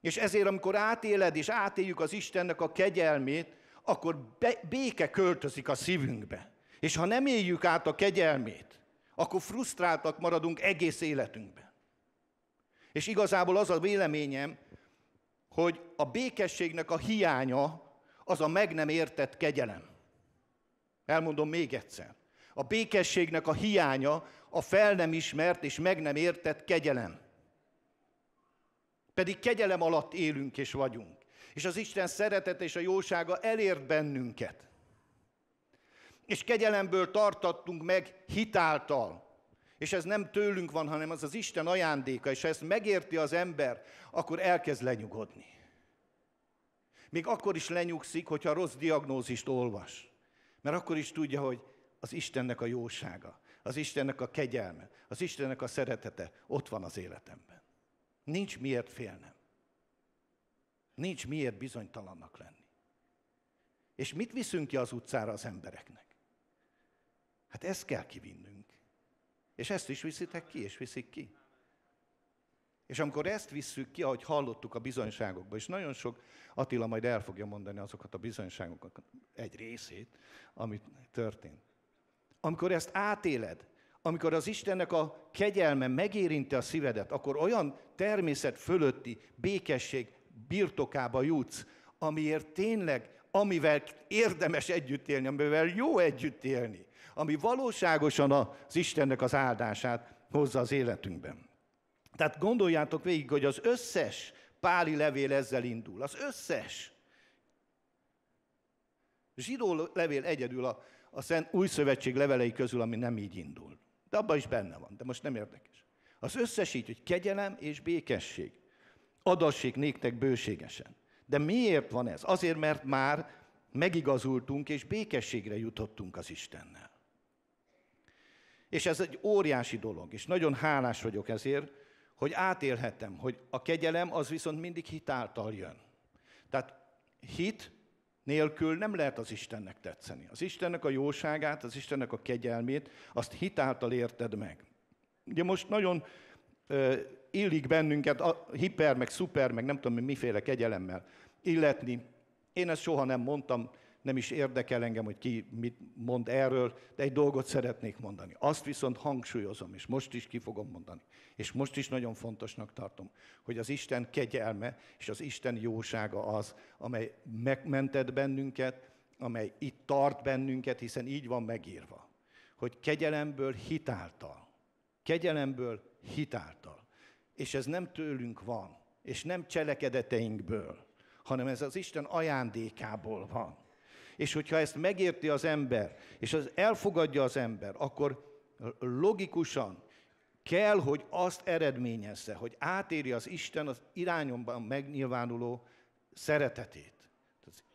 És ezért, amikor átéled és átéljük az Istennek a kegyelmét, akkor be, béke költözik a szívünkbe. És ha nem éljük át a kegyelmét, akkor frusztráltak maradunk egész életünkben. És igazából az a véleményem, hogy a békességnek a hiánya az a meg nem értett kegyelem. Elmondom még egyszer. A békességnek a hiánya a fel nem ismert és meg nem értett kegyelem. Pedig kegyelem alatt élünk és vagyunk. És az Isten szeretete és a jósága elért bennünket. És kegyelemből tartattunk meg hitáltal. És ez nem tőlünk van, hanem az az Isten ajándéka, és ha ezt megérti az ember, akkor elkezd lenyugodni. Még akkor is lenyugszik, hogyha rossz diagnózist olvas. Mert akkor is tudja, hogy az Istennek a jósága, az Istennek a kegyelme, az Istennek a szeretete ott van az életemben. Nincs miért félnem. Nincs miért bizonytalannak lenni. És mit viszünk ki az utcára az embereknek? Hát ezt kell kivinnünk. És ezt is viszitek ki, és viszik ki. És amikor ezt visszük ki, ahogy hallottuk a bizonyságokba, és nagyon sok, Attila majd el fogja mondani azokat a bizonyságokat, egy részét, amit történt. Amikor ezt átéled, amikor az Istennek a kegyelme megérinti a szívedet, akkor olyan természet fölötti békesség birtokába jutsz, amiért tényleg, amivel érdemes együtt élni, amivel jó együtt élni, ami valóságosan az Istennek az áldását hozza az életünkben. Tehát gondoljátok végig, hogy az összes páli levél ezzel indul. Az összes. Zsidó levél egyedül a, a Szent Új Szövetség levelei közül, ami nem így indul. De abban is benne van, de most nem érdekes. Az összes így, hogy kegyelem és békesség. Adassék néktek bőségesen. De miért van ez? Azért, mert már megigazultunk és békességre jutottunk az Istennel. És ez egy óriási dolog, és nagyon hálás vagyok ezért, hogy átélhetem, hogy a kegyelem az viszont mindig hitáltal jön. Tehát hit nélkül nem lehet az Istennek tetszeni. Az Istennek a jóságát, az Istennek a kegyelmét, azt hitáltal érted meg. Ugye most nagyon ö, illik bennünket a hiper, meg szuper, meg nem tudom miféle kegyelemmel illetni. Én ezt soha nem mondtam, nem is érdekel engem, hogy ki mit mond erről, de egy dolgot szeretnék mondani. Azt viszont hangsúlyozom, és most is ki fogom mondani. És most is nagyon fontosnak tartom, hogy az Isten kegyelme és az Isten jósága az, amely megmentett bennünket, amely itt tart bennünket, hiszen így van megírva, hogy kegyelemből hitáltal. Kegyelemből hitáltal. És ez nem tőlünk van, és nem cselekedeteinkből, hanem ez az Isten ajándékából van. És hogyha ezt megérti az ember, és az elfogadja az ember, akkor logikusan kell, hogy azt eredményezze, hogy átéri az Isten az irányomban megnyilvánuló szeretetét.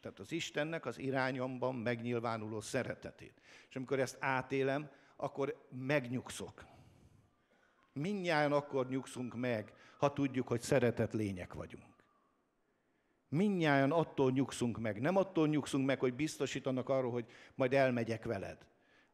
Tehát az Istennek az irányomban megnyilvánuló szeretetét. És amikor ezt átélem, akkor megnyugszok. Mindjárt akkor nyugszunk meg, ha tudjuk, hogy szeretett lények vagyunk. Mindnyáján attól nyugszunk meg. Nem attól nyugszunk meg, hogy biztosítanak arról, hogy majd elmegyek veled.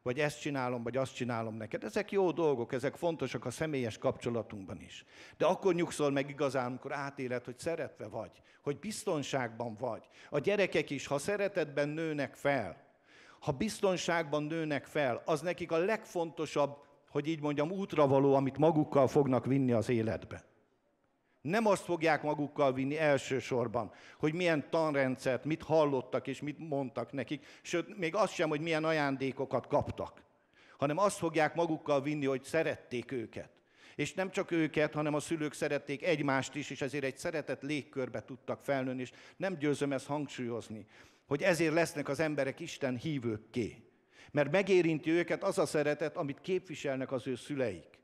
Vagy ezt csinálom, vagy azt csinálom neked. Ezek jó dolgok, ezek fontosak a személyes kapcsolatunkban is. De akkor nyugszol meg igazán, amikor átéled, hogy szeretve vagy, hogy biztonságban vagy. A gyerekek is, ha szeretetben nőnek fel, ha biztonságban nőnek fel, az nekik a legfontosabb, hogy így mondjam, útra való, amit magukkal fognak vinni az életbe. Nem azt fogják magukkal vinni elsősorban, hogy milyen tanrendszert, mit hallottak és mit mondtak nekik, sőt, még azt sem, hogy milyen ajándékokat kaptak, hanem azt fogják magukkal vinni, hogy szerették őket. És nem csak őket, hanem a szülők szerették egymást is, és ezért egy szeretett légkörbe tudtak felnőni, és nem győzöm ezt hangsúlyozni, hogy ezért lesznek az emberek Isten hívőkké. Mert megérinti őket az a szeretet, amit képviselnek az ő szüleik.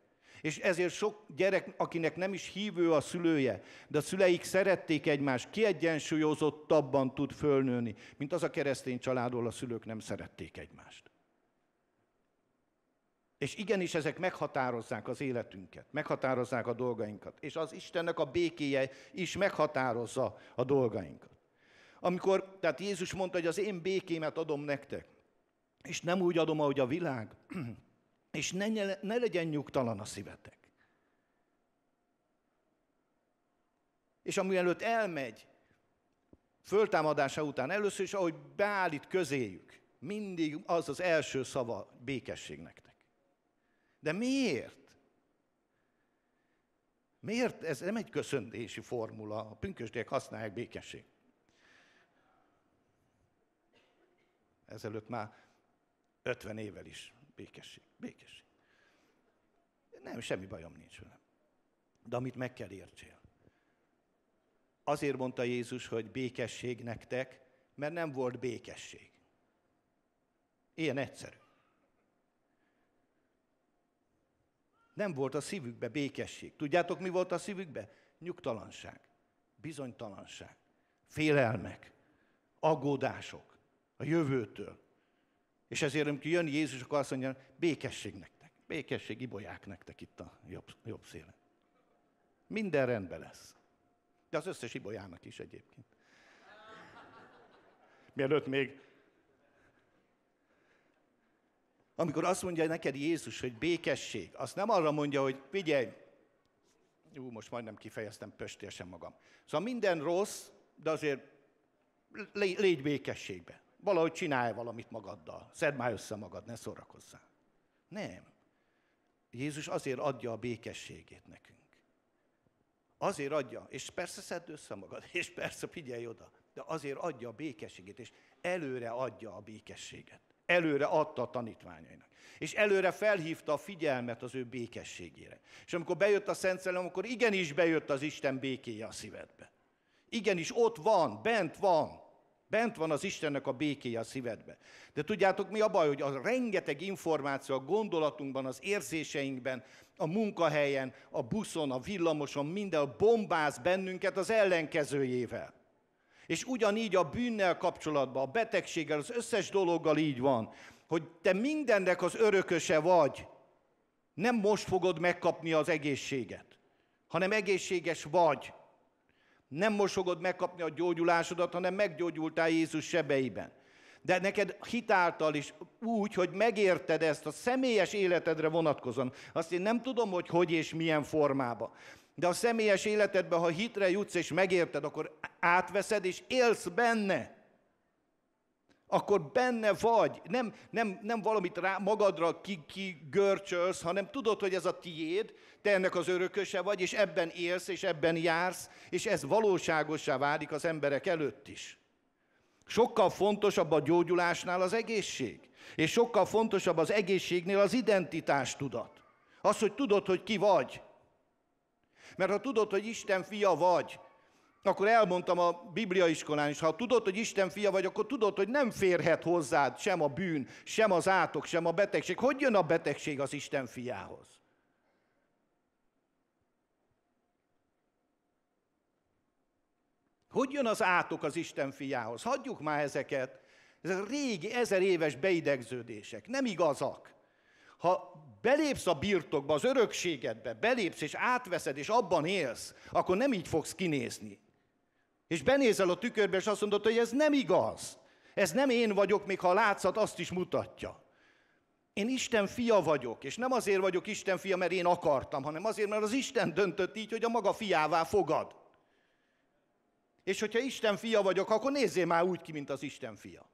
És ezért sok gyerek, akinek nem is hívő a szülője, de a szüleik szerették egymást, kiegyensúlyozottabban tud fölnőni, mint az a keresztény család, ahol a szülők nem szerették egymást. És igenis ezek meghatározzák az életünket, meghatározzák a dolgainkat. És az Istennek a békéje is meghatározza a dolgainkat. Amikor, tehát Jézus mondta, hogy az én békémet adom nektek, és nem úgy adom, ahogy a világ, és ne, ne legyen nyugtalan a szívetek. És ami előtt elmegy, föltámadása után először is, ahogy beállít közéjük, mindig az az első szava békesség nektek. De miért? Miért? Ez nem egy köszöntési formula. A pünkösdiek használják békesség. Ezelőtt már 50 évvel is békesség, békesség. Nem, semmi bajom nincs velem. De amit meg kell értsél. Azért mondta Jézus, hogy békesség nektek, mert nem volt békesség. Ilyen egyszerű. Nem volt a szívükbe békesség. Tudjátok, mi volt a szívükbe? Nyugtalanság, bizonytalanság, félelmek, aggódások a jövőtől, és ezért, amikor jön Jézus, akkor azt mondja, békesség nektek, békesség, ibolyák nektek itt a jobb, jobb szélen. Minden rendben lesz. De az összes ibolyának is egyébként. Mielőtt még amikor azt mondja neked Jézus, hogy békesség, azt nem arra mondja, hogy figyelj, jó, most majdnem kifejeztem pöstélyesen magam. Szóval minden rossz, de azért légy békességben valahogy csinálj valamit magaddal. Szedd már össze magad, ne szórakozzál. Nem. Jézus azért adja a békességét nekünk. Azért adja, és persze szedd össze magad, és persze figyelj oda, de azért adja a békességét, és előre adja a békességet. Előre adta a tanítványainak. És előre felhívta a figyelmet az ő békességére. És amikor bejött a Szent Szellem, akkor igenis bejött az Isten békéje a szívedbe. Igenis ott van, bent van. Bent van az Istennek a békéje a szívedbe. De tudjátok, mi a baj, hogy a rengeteg információ a gondolatunkban, az érzéseinkben, a munkahelyen, a buszon, a villamoson, minden bombáz bennünket az ellenkezőjével. És ugyanígy a bűnnel kapcsolatban, a betegséggel, az összes dologgal így van, hogy te mindennek az örököse vagy. Nem most fogod megkapni az egészséget, hanem egészséges vagy. Nem mosogod megkapni a gyógyulásodat, hanem meggyógyultál Jézus sebeiben. De neked hitáltal is úgy, hogy megérted ezt a személyes életedre vonatkozóan. Azt én nem tudom, hogy hogy és milyen formába. De a személyes életedben, ha hitre jutsz és megérted, akkor átveszed és élsz benne akkor benne vagy, nem, nem, nem valamit rá magadra kigörcsölsz, ki hanem tudod, hogy ez a tiéd, te ennek az örököse vagy, és ebben élsz, és ebben jársz, és ez valóságosá válik az emberek előtt is. Sokkal fontosabb a gyógyulásnál az egészség, és sokkal fontosabb az egészségnél az identitás tudat. Az, hogy tudod, hogy ki vagy. Mert ha tudod, hogy Isten fia vagy, akkor elmondtam a Bibliaiskolán is, ha tudod, hogy Isten fia vagy, akkor tudod, hogy nem férhet hozzád sem a bűn, sem az átok, sem a betegség. Hogy jön a betegség az Isten fiához? Hogy jön az átok az Isten fiához? Hagyjuk már ezeket. Ezek régi, ezer éves beidegződések. Nem igazak. Ha belépsz a birtokba, az örökségedbe, belépsz és átveszed, és abban élsz, akkor nem így fogsz kinézni. És benézel a tükörbe, és azt mondod, hogy ez nem igaz. Ez nem én vagyok, még ha a látszat azt is mutatja. Én Isten fia vagyok, és nem azért vagyok Isten fia, mert én akartam, hanem azért, mert az Isten döntött így, hogy a maga fiává fogad. És hogyha Isten fia vagyok, akkor nézzél már úgy ki, mint az Isten fia.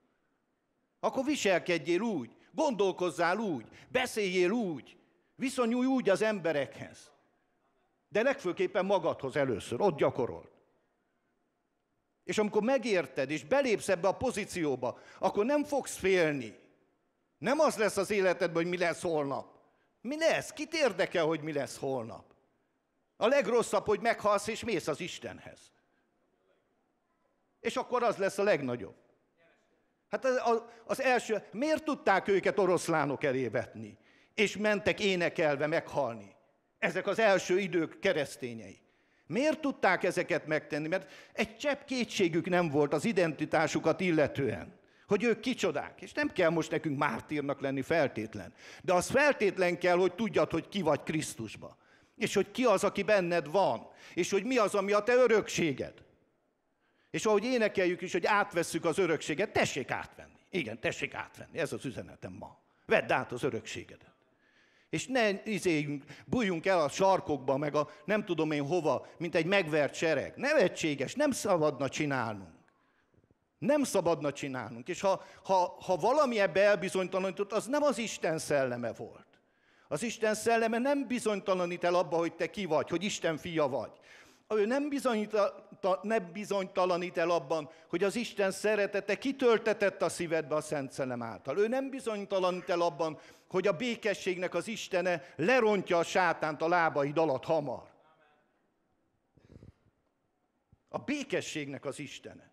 Akkor viselkedjél úgy, gondolkozzál úgy, beszéljél úgy, viszonyulj úgy az emberekhez. De legfőképpen magadhoz először, ott gyakorolt. És amikor megérted, és belépsz ebbe a pozícióba, akkor nem fogsz félni. Nem az lesz az életedben, hogy mi lesz holnap. Mi lesz? Kit érdekel, hogy mi lesz holnap? A legrosszabb, hogy meghalsz és mész az Istenhez. És akkor az lesz a legnagyobb. Hát az, az első, miért tudták őket oroszlánok elé vetni? És mentek énekelve meghalni. Ezek az első idők keresztényei. Miért tudták ezeket megtenni? Mert egy csepp kétségük nem volt az identitásukat illetően hogy ők kicsodák. És nem kell most nekünk mártírnak lenni feltétlen. De az feltétlen kell, hogy tudjad, hogy ki vagy Krisztusba. És hogy ki az, aki benned van. És hogy mi az, ami a te örökséged. És ahogy énekeljük is, hogy átvesszük az örökséget, tessék átvenni. Igen, tessék átvenni. Ez az üzenetem ma. Vedd át az örökségedet. És ne izéljünk, bújjunk el a sarkokba, meg a nem tudom én hova, mint egy megvert sereg. Nevetséges, nem szabadna csinálnunk. Nem szabadna csinálnunk. És ha, ha, ha valami ebbe elbizonytalanított, az nem az Isten szelleme volt. Az Isten szelleme nem bizonytalanít el abba, hogy te ki vagy, hogy Isten fia vagy. Ő nem, nem bizonytalanít el abban, hogy az Isten szeretete kitöltetett a szívedbe a Szent Szellem által. Ő nem bizonytalanít el abban, hogy a békességnek az Istene lerontja a sátánt a lábaid alatt hamar. A békességnek az Istene.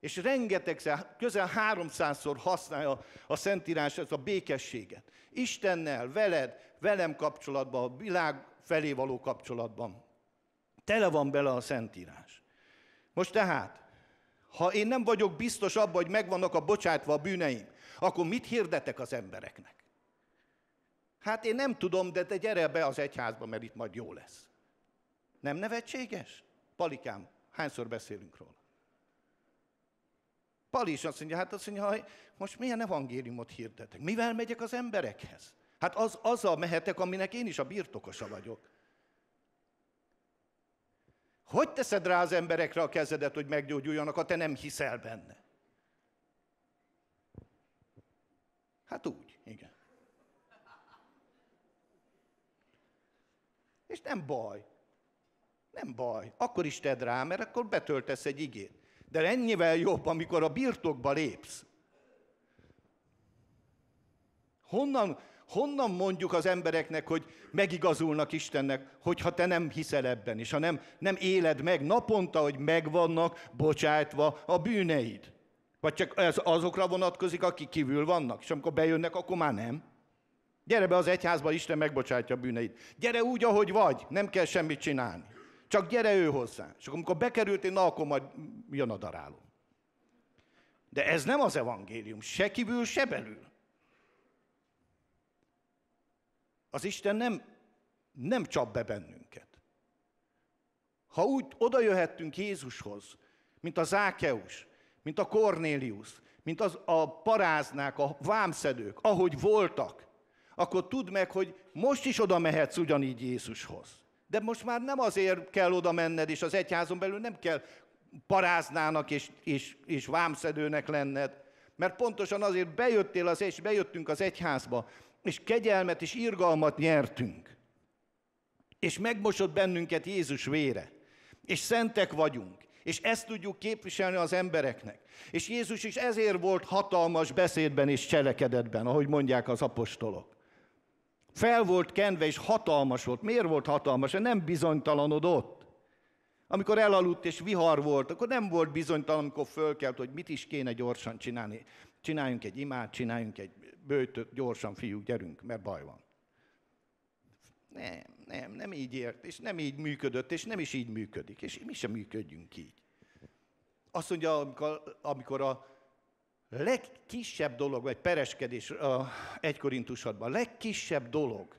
És rengeteg, közel 300-szor használja a Szentírás ezt a békességet. Istennel, veled, velem kapcsolatban, a világ felé való kapcsolatban. Tele van bele a Szentírás. Most tehát, ha én nem vagyok biztos abban, hogy megvannak a bocsátva a bűneim, akkor mit hirdetek az embereknek? Hát én nem tudom, de te gyere be az egyházba, mert itt majd jó lesz. Nem nevetséges? Palikám, hányszor beszélünk róla? Pali is azt mondja, hát azt mondja, hogy most milyen evangéliumot hirdetek? Mivel megyek az emberekhez? Hát az, azzal mehetek, aminek én is a birtokosa vagyok. Hogy teszed rá az emberekre a kezedet, hogy meggyógyuljanak, ha te nem hiszel benne? Hát úgy, igen. És nem baj. Nem baj. Akkor is tedd rá, mert akkor betöltesz egy igét. De ennyivel jobb, amikor a birtokba lépsz. Honnan, honnan mondjuk az embereknek, hogy megigazulnak Istennek, hogyha te nem hiszel ebben, és ha nem, nem éled meg naponta, hogy megvannak bocsátva a bűneid? Vagy csak ez azokra vonatkozik, akik kívül vannak, és amikor bejönnek, akkor már nem. Gyere be az egyházba, Isten megbocsátja a bűneid. Gyere úgy, ahogy vagy, nem kell semmit csinálni. Csak gyere ő hozzá. És akkor, amikor én, na akkor majd jön a daráló. De ez nem az evangélium, se kívül, se belül. Az Isten nem, nem csap be bennünket. Ha úgy oda jöhettünk Jézushoz, mint a Zákeus, mint a Kornélius, mint az, a paráznák, a vámszedők, ahogy voltak, akkor tudd meg, hogy most is oda mehetsz ugyanígy Jézushoz. De most már nem azért kell oda menned, és az egyházon belül nem kell paráznának és, és, és vámszedőnek lenned, mert pontosan azért bejöttél az, és bejöttünk az egyházba, és kegyelmet és irgalmat nyertünk. És megmosott bennünket Jézus vére. És szentek vagyunk. És ezt tudjuk képviselni az embereknek. És Jézus is ezért volt hatalmas beszédben és cselekedetben, ahogy mondják az apostolok. Fel volt kenve, és hatalmas volt. Miért volt hatalmas? Nem bizonytalanodott. Amikor elaludt és vihar volt, akkor nem volt bizonytalan, amikor fölkelt, hogy mit is kéne gyorsan csinálni. Csináljunk egy imát, csináljunk egy bőtöt, gyorsan fiúk, gyerünk, mert baj van. Nem, nem, nem így ért, és nem így működött, és nem is így működik, és mi sem működjünk így. Azt mondja, amikor, amikor a legkisebb dolog, vagy pereskedés a 1 a legkisebb dolog,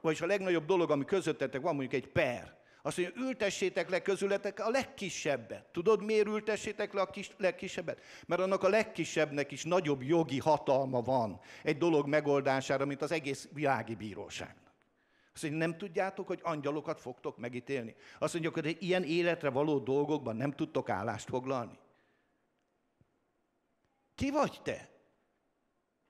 vagyis a legnagyobb dolog, ami közöttetek van, mondjuk egy per. Azt mondja, ültessétek le közületek a legkisebbet. Tudod, miért ültessétek le a kis, legkisebbet? Mert annak a legkisebbnek is nagyobb jogi hatalma van egy dolog megoldására, mint az egész világi bíróság. Azt mondja, nem tudjátok, hogy angyalokat fogtok megítélni. Azt mondja, hogy ilyen életre való dolgokban nem tudtok állást foglalni. Ki vagy te?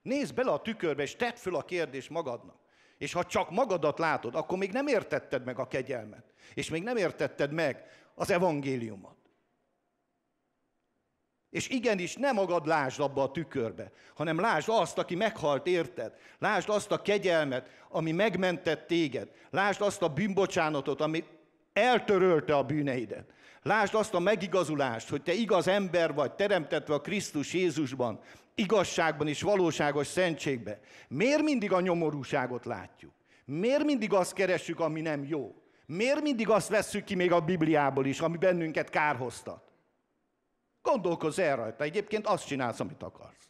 Nézd bele a tükörbe, és tedd föl a kérdést magadnak. És ha csak magadat látod, akkor még nem értetted meg a kegyelmet. És még nem értetted meg az evangéliumot. És igenis, ne magad lásd abba a tükörbe, hanem lásd azt, aki meghalt érted. Lásd azt a kegyelmet, ami megmentett téged. Lásd azt a bűnbocsánatot, ami eltörölte a bűneidet. Lásd azt a megigazulást, hogy te igaz ember vagy, teremtetve a Krisztus Jézusban, igazságban és valóságos szentségbe. Miért mindig a nyomorúságot látjuk? Miért mindig azt keressük, ami nem jó? Miért mindig azt vesszük ki még a Bibliából is, ami bennünket kárhoztat? Gondolkozz el rajta, egyébként azt csinálsz, amit akarsz.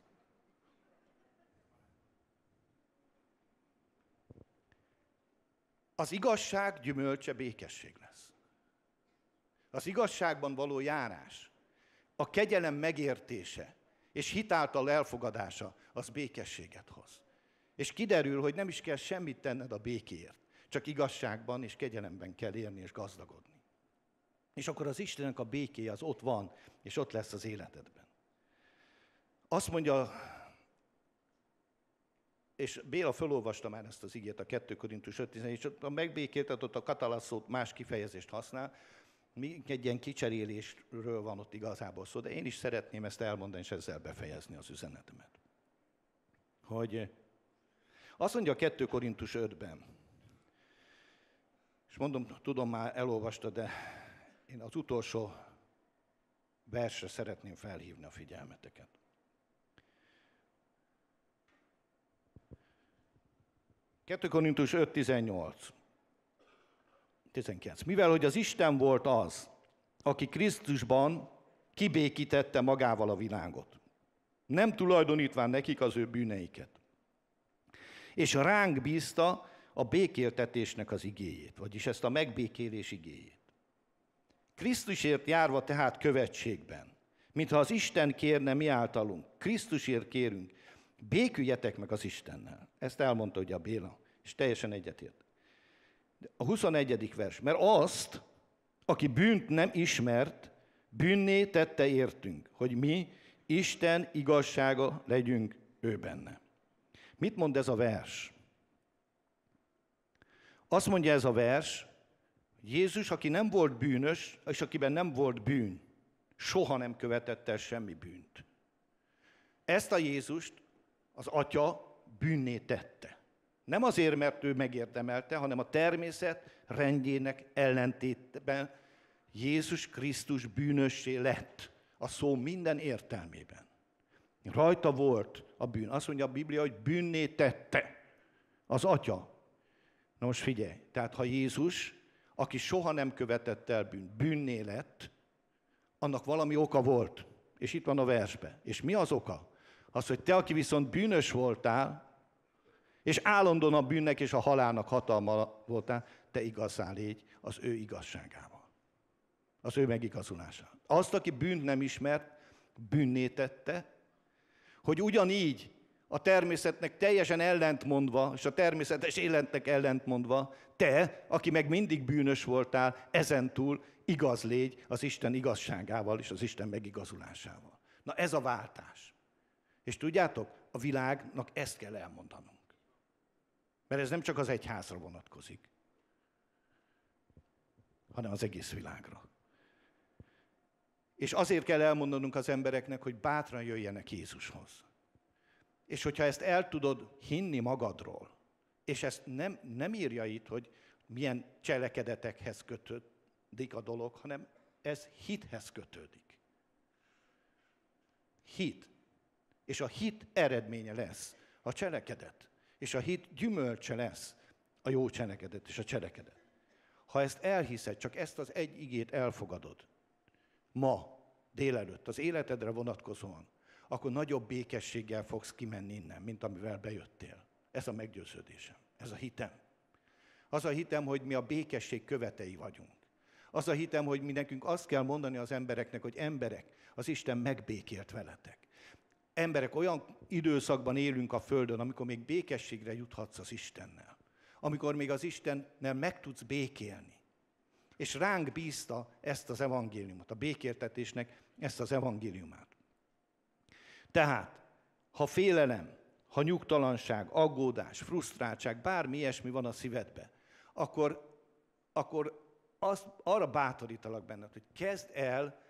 Az igazság gyümölcse békesség az igazságban való járás, a kegyelem megértése és hitáltal elfogadása, az békességet hoz. És kiderül, hogy nem is kell semmit tenned a békéért, csak igazságban és kegyelemben kell érni és gazdagodni. És akkor az Istennek a békéje az ott van, és ott lesz az életedben. Azt mondja, és Béla felolvasta már ezt az igét a 2 Korintus 5 és ott a megbékéltet, ott a katalasszót más kifejezést használ, még egy ilyen kicserélésről van ott igazából szó, de én is szeretném ezt elmondani, és ezzel befejezni az üzenetemet. Hogy azt mondja a 2 Korintus 5-ben, és mondom, tudom már elolvasta, de én az utolsó versre szeretném felhívni a figyelmeteket. Kettő Korintus 19. Mivel, hogy az Isten volt az, aki Krisztusban kibékítette magával a világot, nem tulajdonítván nekik az ő bűneiket, és ránk bízta a békéltetésnek az igéjét, vagyis ezt a megbékélés igéjét. Krisztusért járva tehát követségben, mintha az Isten kérne mi általunk, Krisztusért kérünk, béküljetek meg az Istennel. Ezt elmondta ugye a Béla, és teljesen egyetért. A 21. vers. Mert azt, aki bűnt nem ismert, bűnné tette értünk, hogy mi Isten igazsága legyünk ő benne. Mit mond ez a vers? Azt mondja ez a vers, Jézus, aki nem volt bűnös, és akiben nem volt bűn, soha nem követett el semmi bűnt. Ezt a Jézust az Atya bűnné tette. Nem azért, mert ő megérdemelte, hanem a természet rendjének ellentétben Jézus Krisztus bűnössé lett a szó minden értelmében. Rajta volt a bűn. Azt mondja a Biblia, hogy bűnné tette az atya. Na most figyelj, tehát ha Jézus, aki soha nem követett el bűn, bűnné lett, annak valami oka volt. És itt van a versben. És mi az oka? Az, hogy te, aki viszont bűnös voltál, és állandóan a bűnnek és a halálnak hatalma voltál, te igazán légy az ő igazságával. Az ő megigazulásával. Azt, aki bűnt nem ismert, bűnné tette, hogy ugyanígy a természetnek teljesen ellentmondva, és a természetes életnek ellentmondva, te, aki meg mindig bűnös voltál, ezentúl igaz légy az Isten igazságával és az Isten megigazulásával. Na ez a váltás. És tudjátok, a világnak ezt kell elmondanunk. Mert ez nem csak az egyházra vonatkozik, hanem az egész világra. És azért kell elmondanunk az embereknek, hogy bátran jöjjenek Jézushoz. És hogyha ezt el tudod hinni magadról, és ezt nem, nem írja itt, hogy milyen cselekedetekhez kötődik a dolog, hanem ez hithez kötődik. Hit. És a hit eredménye lesz a cselekedet és a hit gyümölcse lesz a jó cselekedet és a cselekedet. Ha ezt elhiszed, csak ezt az egy igét elfogadod, ma, délelőtt, az életedre vonatkozóan, akkor nagyobb békességgel fogsz kimenni innen, mint amivel bejöttél. Ez a meggyőződésem, ez a hitem. Az a hitem, hogy mi a békesség követei vagyunk. Az a hitem, hogy mi nekünk azt kell mondani az embereknek, hogy emberek, az Isten megbékélt veletek emberek, olyan időszakban élünk a Földön, amikor még békességre juthatsz az Istennel. Amikor még az Istennel meg tudsz békélni. És ránk bízta ezt az evangéliumot, a békértetésnek ezt az evangéliumát. Tehát, ha félelem, ha nyugtalanság, aggódás, frusztráltság, bármi ilyesmi van a szívedbe, akkor, akkor azt, arra bátorítalak benned, hogy kezd el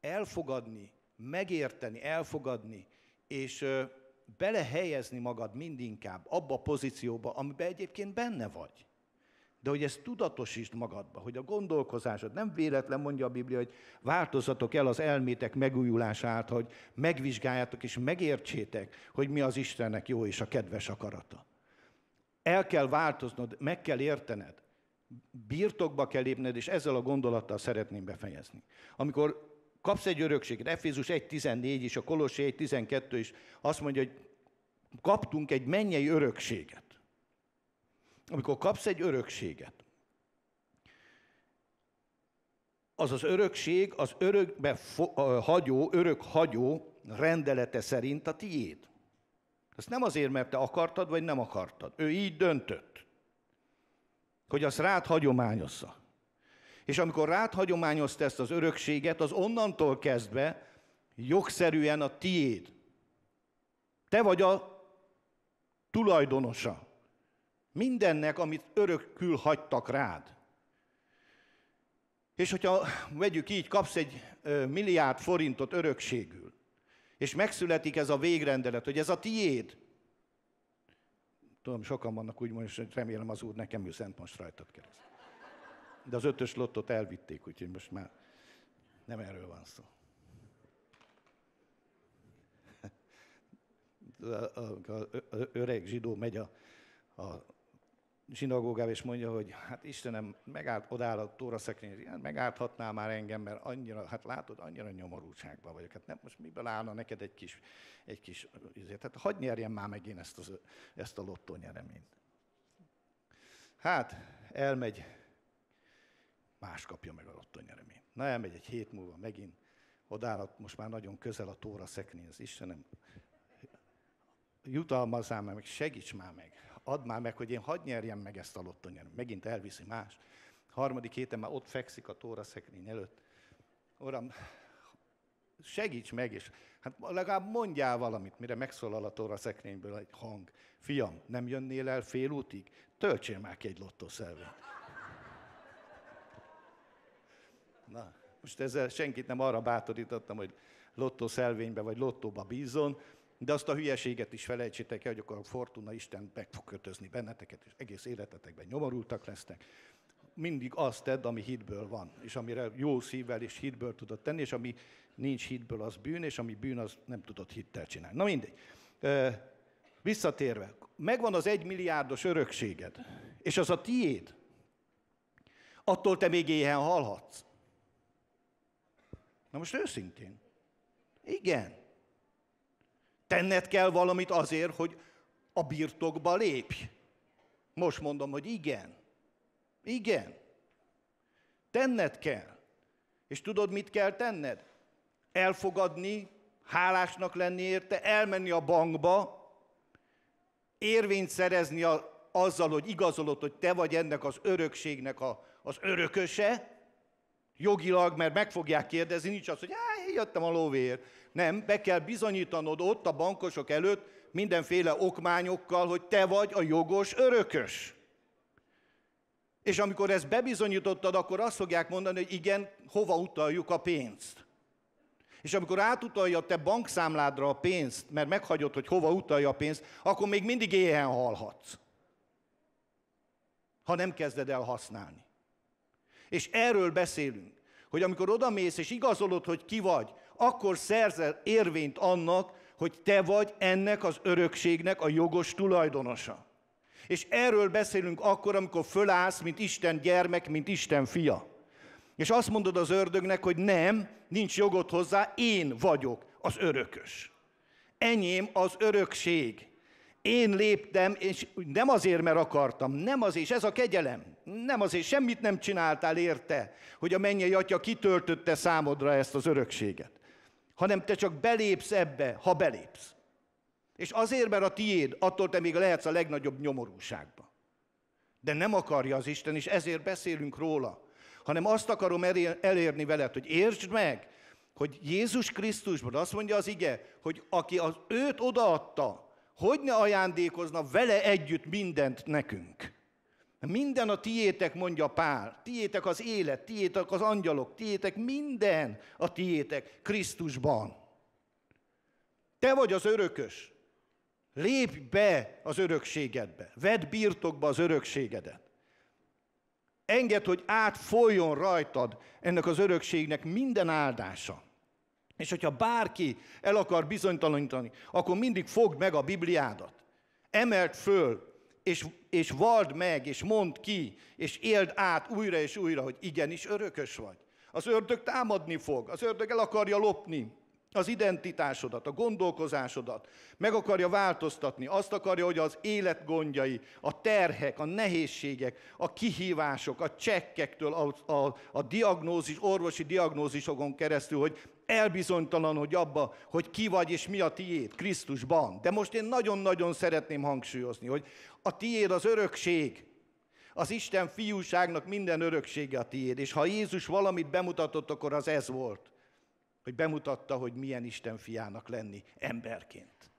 elfogadni megérteni, elfogadni, és belehelyezni magad mindinkább abba a pozícióba, amiben egyébként benne vagy. De hogy ezt tudatosítsd magadba, hogy a gondolkozásod, nem véletlen mondja a Biblia, hogy változatok el az elmétek megújulását, hogy megvizsgáljátok és megértsétek, hogy mi az Istennek jó és a kedves akarata. El kell változnod, meg kell értened, birtokba kell lépned, és ezzel a gondolattal szeretném befejezni. Amikor kapsz egy örökséget. Efézus 1.14 is, a Kolossé 1.12 is azt mondja, hogy kaptunk egy mennyei örökséget. Amikor kapsz egy örökséget, az az örökség, az örökbe hagyó, örök hagyó rendelete szerint a tiéd. Ezt nem azért, mert te akartad, vagy nem akartad. Ő így döntött, hogy azt rád hagyományozza. És amikor rád hagyományozta ezt az örökséget, az onnantól kezdve jogszerűen a tiéd. Te vagy a tulajdonosa mindennek, amit örökkül hagytak rád. És hogyha vegyük így, kapsz egy milliárd forintot örökségül, és megszületik ez a végrendelet, hogy ez a tiéd. Tudom, sokan vannak úgy most, hogy remélem az Úr nekem ő szent most rajtad keresztül de az ötös lottot elvitték, úgyhogy most már nem erről van szó. Az öreg zsidó megy a, a zsinagógába, és mondja, hogy hát Istenem, megállt, odáll a tóra hát megálthatnál már engem, mert annyira, hát látod, annyira nyomorúságban vagyok. Hát nem, most miből állna neked egy kis, egy kis izért. Hát hagyd nyerjem már meg én ezt, az, ezt a lottó nyereményt. Hát, elmegy más kapja meg a lottó nyereményt. Na elmegy egy hét múlva megint, odáll, most már nagyon közel a tóra szekni, az Istenem, jutalmazzál már meg, segíts már meg, add már meg, hogy én hadd nyerjem meg ezt a lottó nyereményt. Megint elviszi más. Harmadik héten már ott fekszik a tóra szekrény előtt. Uram, segíts meg, és hát legalább mondjál valamit, mire megszólal a tóra szekrényből egy hang. Fiam, nem jönnél el fél útig? Töltsél már ki egy lottószervet. Na, most ezzel senkit nem arra bátorítottam, hogy lottó szelvénybe vagy lottóba bízzon, de azt a hülyeséget is felejtsétek el, hogy akkor a fortuna Isten meg fog kötözni benneteket, és egész életetekben nyomorultak lesznek. Mindig azt tedd, ami hitből van, és amire jó szívvel és hitből tudod tenni, és ami nincs hitből, az bűn, és ami bűn, az nem tudod hittel csinálni. Na mindegy. Visszatérve, megvan az egymilliárdos örökséged, és az a tiéd. Attól te még éhen halhatsz. Na most őszintén. Igen. Tenned kell valamit azért, hogy a birtokba lépj. Most mondom, hogy igen. Igen. Tenned kell. És tudod, mit kell tenned? Elfogadni, hálásnak lenni érte, elmenni a bankba, érvényt szerezni a, azzal, hogy igazolod, hogy te vagy ennek az örökségnek a, az örököse, jogilag, mert meg fogják kérdezni, nincs az, hogy én jöttem a lóvér. Nem, be kell bizonyítanod ott a bankosok előtt mindenféle okmányokkal, hogy te vagy a jogos örökös. És amikor ezt bebizonyítottad, akkor azt fogják mondani, hogy igen, hova utaljuk a pénzt. És amikor átutalja te bankszámládra a pénzt, mert meghagyod, hogy hova utalja a pénzt, akkor még mindig éhen halhatsz. Ha nem kezded el használni. És erről beszélünk, hogy amikor odamész és igazolod, hogy ki vagy, akkor szerzel érvényt annak, hogy te vagy ennek az örökségnek a jogos tulajdonosa. És erről beszélünk akkor, amikor fölállsz, mint Isten gyermek, mint Isten fia. És azt mondod az ördögnek, hogy nem, nincs jogod hozzá, én vagyok az örökös. Enyém az örökség. Én léptem, és nem azért, mert akartam, nem azért, és ez a kegyelem, nem azért, semmit nem csináltál érte, hogy a mennyei atya kitöltötte számodra ezt az örökséget, hanem te csak belépsz ebbe, ha belépsz. És azért, mert a tiéd, attól te még lehetsz a legnagyobb nyomorúságba. De nem akarja az Isten, és ezért beszélünk róla, hanem azt akarom elérni veled, hogy értsd meg, hogy Jézus Krisztusban azt mondja az ige, hogy aki az őt odaadta, hogy ne ajándékozna vele együtt mindent nekünk. Minden a tiétek, mondja Pál. Tiétek az élet, tiétek az angyalok, tiétek minden a tiétek Krisztusban. Te vagy az örökös. Lépj be az örökségedbe. Vedd birtokba az örökségedet. Engedd, hogy átfoljon rajtad ennek az örökségnek minden áldása. És hogyha bárki el akar bizonytalanítani, akkor mindig fogd meg a Bibliádat. emeld föl, és, és vald meg, és mondd ki, és éld át újra és újra, hogy igenis örökös vagy. Az ördög támadni fog, az ördög el akarja lopni az identitásodat, a gondolkozásodat, meg akarja változtatni, azt akarja, hogy az élet gondjai, a terhek, a nehézségek, a kihívások, a csekkektől, a, a, a diagnózis, orvosi diagnózisokon keresztül, hogy elbizonytalan, hogy abba, hogy ki vagy és mi a tiéd Krisztusban. De most én nagyon-nagyon szeretném hangsúlyozni, hogy a tiéd az örökség, az Isten fiúságnak minden öröksége a tiéd. És ha Jézus valamit bemutatott, akkor az ez volt, hogy bemutatta, hogy milyen Isten fiának lenni emberként.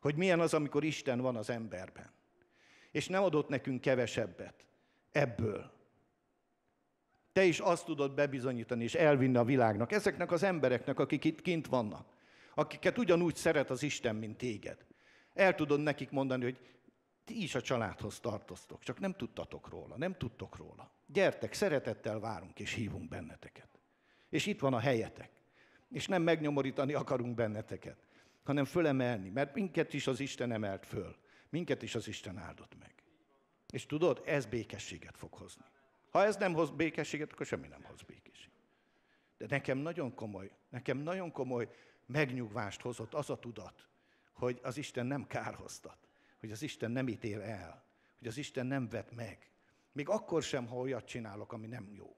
Hogy milyen az, amikor Isten van az emberben. És nem adott nekünk kevesebbet ebből te is azt tudod bebizonyítani és elvinni a világnak. Ezeknek az embereknek, akik itt kint vannak, akiket ugyanúgy szeret az Isten, mint téged. El tudod nekik mondani, hogy ti is a családhoz tartoztok, csak nem tudtatok róla, nem tudtok róla. Gyertek, szeretettel várunk és hívunk benneteket. És itt van a helyetek. És nem megnyomorítani akarunk benneteket, hanem fölemelni, mert minket is az Isten emelt föl. Minket is az Isten áldott meg. És tudod, ez békességet fog hozni. Ha ez nem hoz békességet, akkor semmi nem hoz békességet. De nekem nagyon komoly, nekem nagyon komoly megnyugvást hozott az a tudat, hogy az Isten nem kárhoztat, hogy az Isten nem ítél el, hogy az Isten nem vet meg. Még akkor sem, ha olyat csinálok, ami nem jó.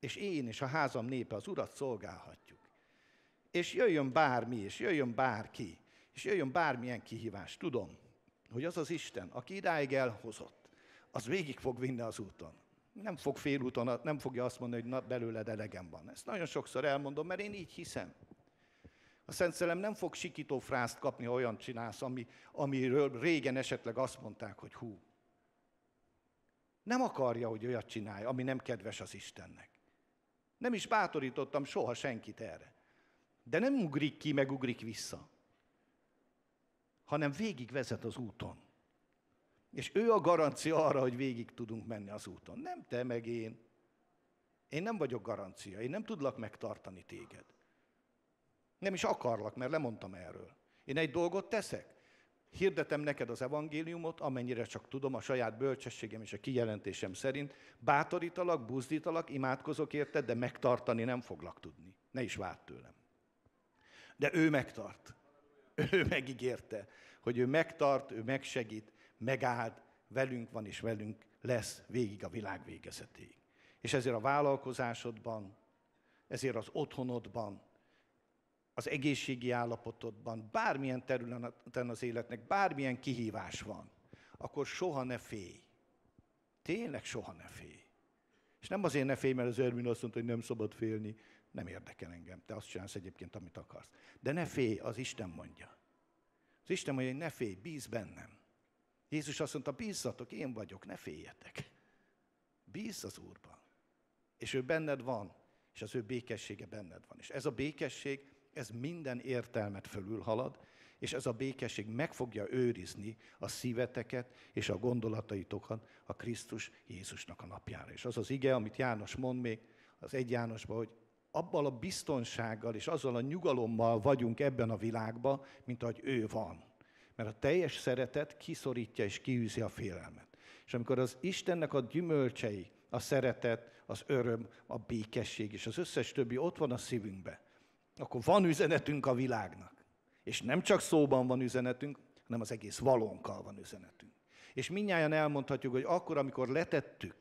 És én és a házam népe az Urat szolgálhatjuk. És jöjjön bármi, és jöjjön bárki, és jöjjön bármilyen kihívás. Tudom, hogy az az Isten, aki idáig elhozott, az végig fog vinni az úton. Nem fog úton, nem fogja azt mondani, hogy na, belőled elegem van. Ezt nagyon sokszor elmondom, mert én így hiszem. A Szent Szelem nem fog sikító frászt kapni, ha olyan csinálsz, ami, amiről régen esetleg azt mondták, hogy hú. Nem akarja, hogy olyat csinálj, ami nem kedves az Istennek. Nem is bátorítottam soha senkit erre. De nem ugrik ki, meg ugrik vissza, hanem végigvezet az úton. És ő a garancia arra, hogy végig tudunk menni az úton. Nem te, meg én. Én nem vagyok garancia, én nem tudlak megtartani téged. Nem is akarlak, mert lemondtam erről. Én egy dolgot teszek. Hirdetem neked az evangéliumot, amennyire csak tudom, a saját bölcsességem és a kijelentésem szerint. Bátorítalak, buzdítalak, imádkozok érted, de megtartani nem foglak tudni. Ne is várt tőlem. De ő megtart. Ő megígérte, hogy ő megtart, ő megsegít megáld, velünk van és velünk lesz végig a világ végezetéig. És ezért a vállalkozásodban, ezért az otthonodban, az egészségi állapotodban, bármilyen területen az életnek, bármilyen kihívás van, akkor soha ne félj. Tényleg soha ne félj. És nem azért ne félj, mert az Ermin azt mondta, hogy nem szabad félni. Nem érdekel engem, te azt csinálsz egyébként, amit akarsz. De ne félj, az Isten mondja. Az Isten mondja, hogy ne félj, bíz bennem. Jézus azt mondta, bízzatok, én vagyok, ne féljetek. Bízz az Úrban. És ő benned van, és az ő békessége benned van. És ez a békesség, ez minden értelmet fölülhalad, és ez a békesség meg fogja őrizni a szíveteket és a gondolataitokat a Krisztus Jézusnak a napjára. És az az ige, amit János mond még, az egy Jánosban, hogy abban a biztonsággal és azzal a nyugalommal vagyunk ebben a világban, mint ahogy ő van. Mert a teljes szeretet kiszorítja és kiűzi a félelmet. És amikor az Istennek a gyümölcsei, a szeretet, az öröm, a békesség és az összes többi ott van a szívünkbe, akkor van üzenetünk a világnak. És nem csak szóban van üzenetünk, hanem az egész valónkkal van üzenetünk. És minnyáján elmondhatjuk, hogy akkor, amikor letettük,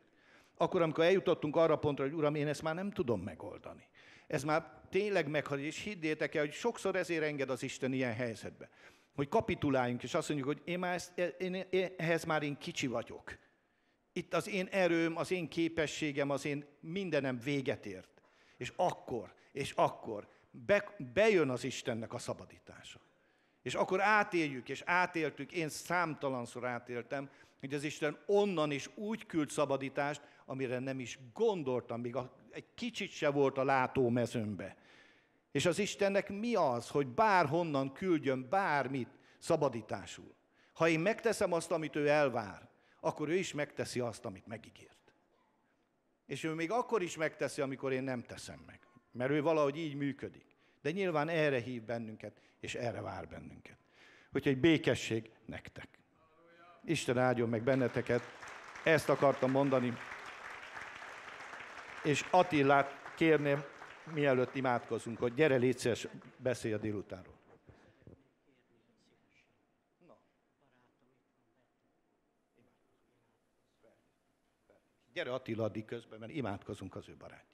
akkor, amikor eljutottunk arra pontra, hogy Uram, én ezt már nem tudom megoldani. Ez már tényleg meghagy, és hiddétek el, hogy sokszor ezért enged az Isten ilyen helyzetbe hogy kapituláljunk, és azt mondjuk, hogy én már ezt, én, én, ehhez már én kicsi vagyok. Itt az én erőm, az én képességem, az én mindenem véget ért. És akkor, és akkor be, bejön az Istennek a szabadítása. És akkor átéljük, és átéltük, én számtalanszor átéltem, hogy az Isten onnan is úgy küld szabadítást, amire nem is gondoltam, még egy kicsit se volt a látómezőmbe. És az Istennek mi az, hogy bárhonnan küldjön bármit szabadításul? Ha én megteszem azt, amit ő elvár, akkor ő is megteszi azt, amit megígért. És ő még akkor is megteszi, amikor én nem teszem meg. Mert ő valahogy így működik. De nyilván erre hív bennünket, és erre vár bennünket. Úgyhogy békesség nektek. Isten áldjon meg benneteket. Ezt akartam mondani. És Attilát kérném, mielőtt imádkozunk, hogy gyere, légy szíves, beszélj a délutánról. Gyere Attila addig közben, mert imádkozunk az ő barát.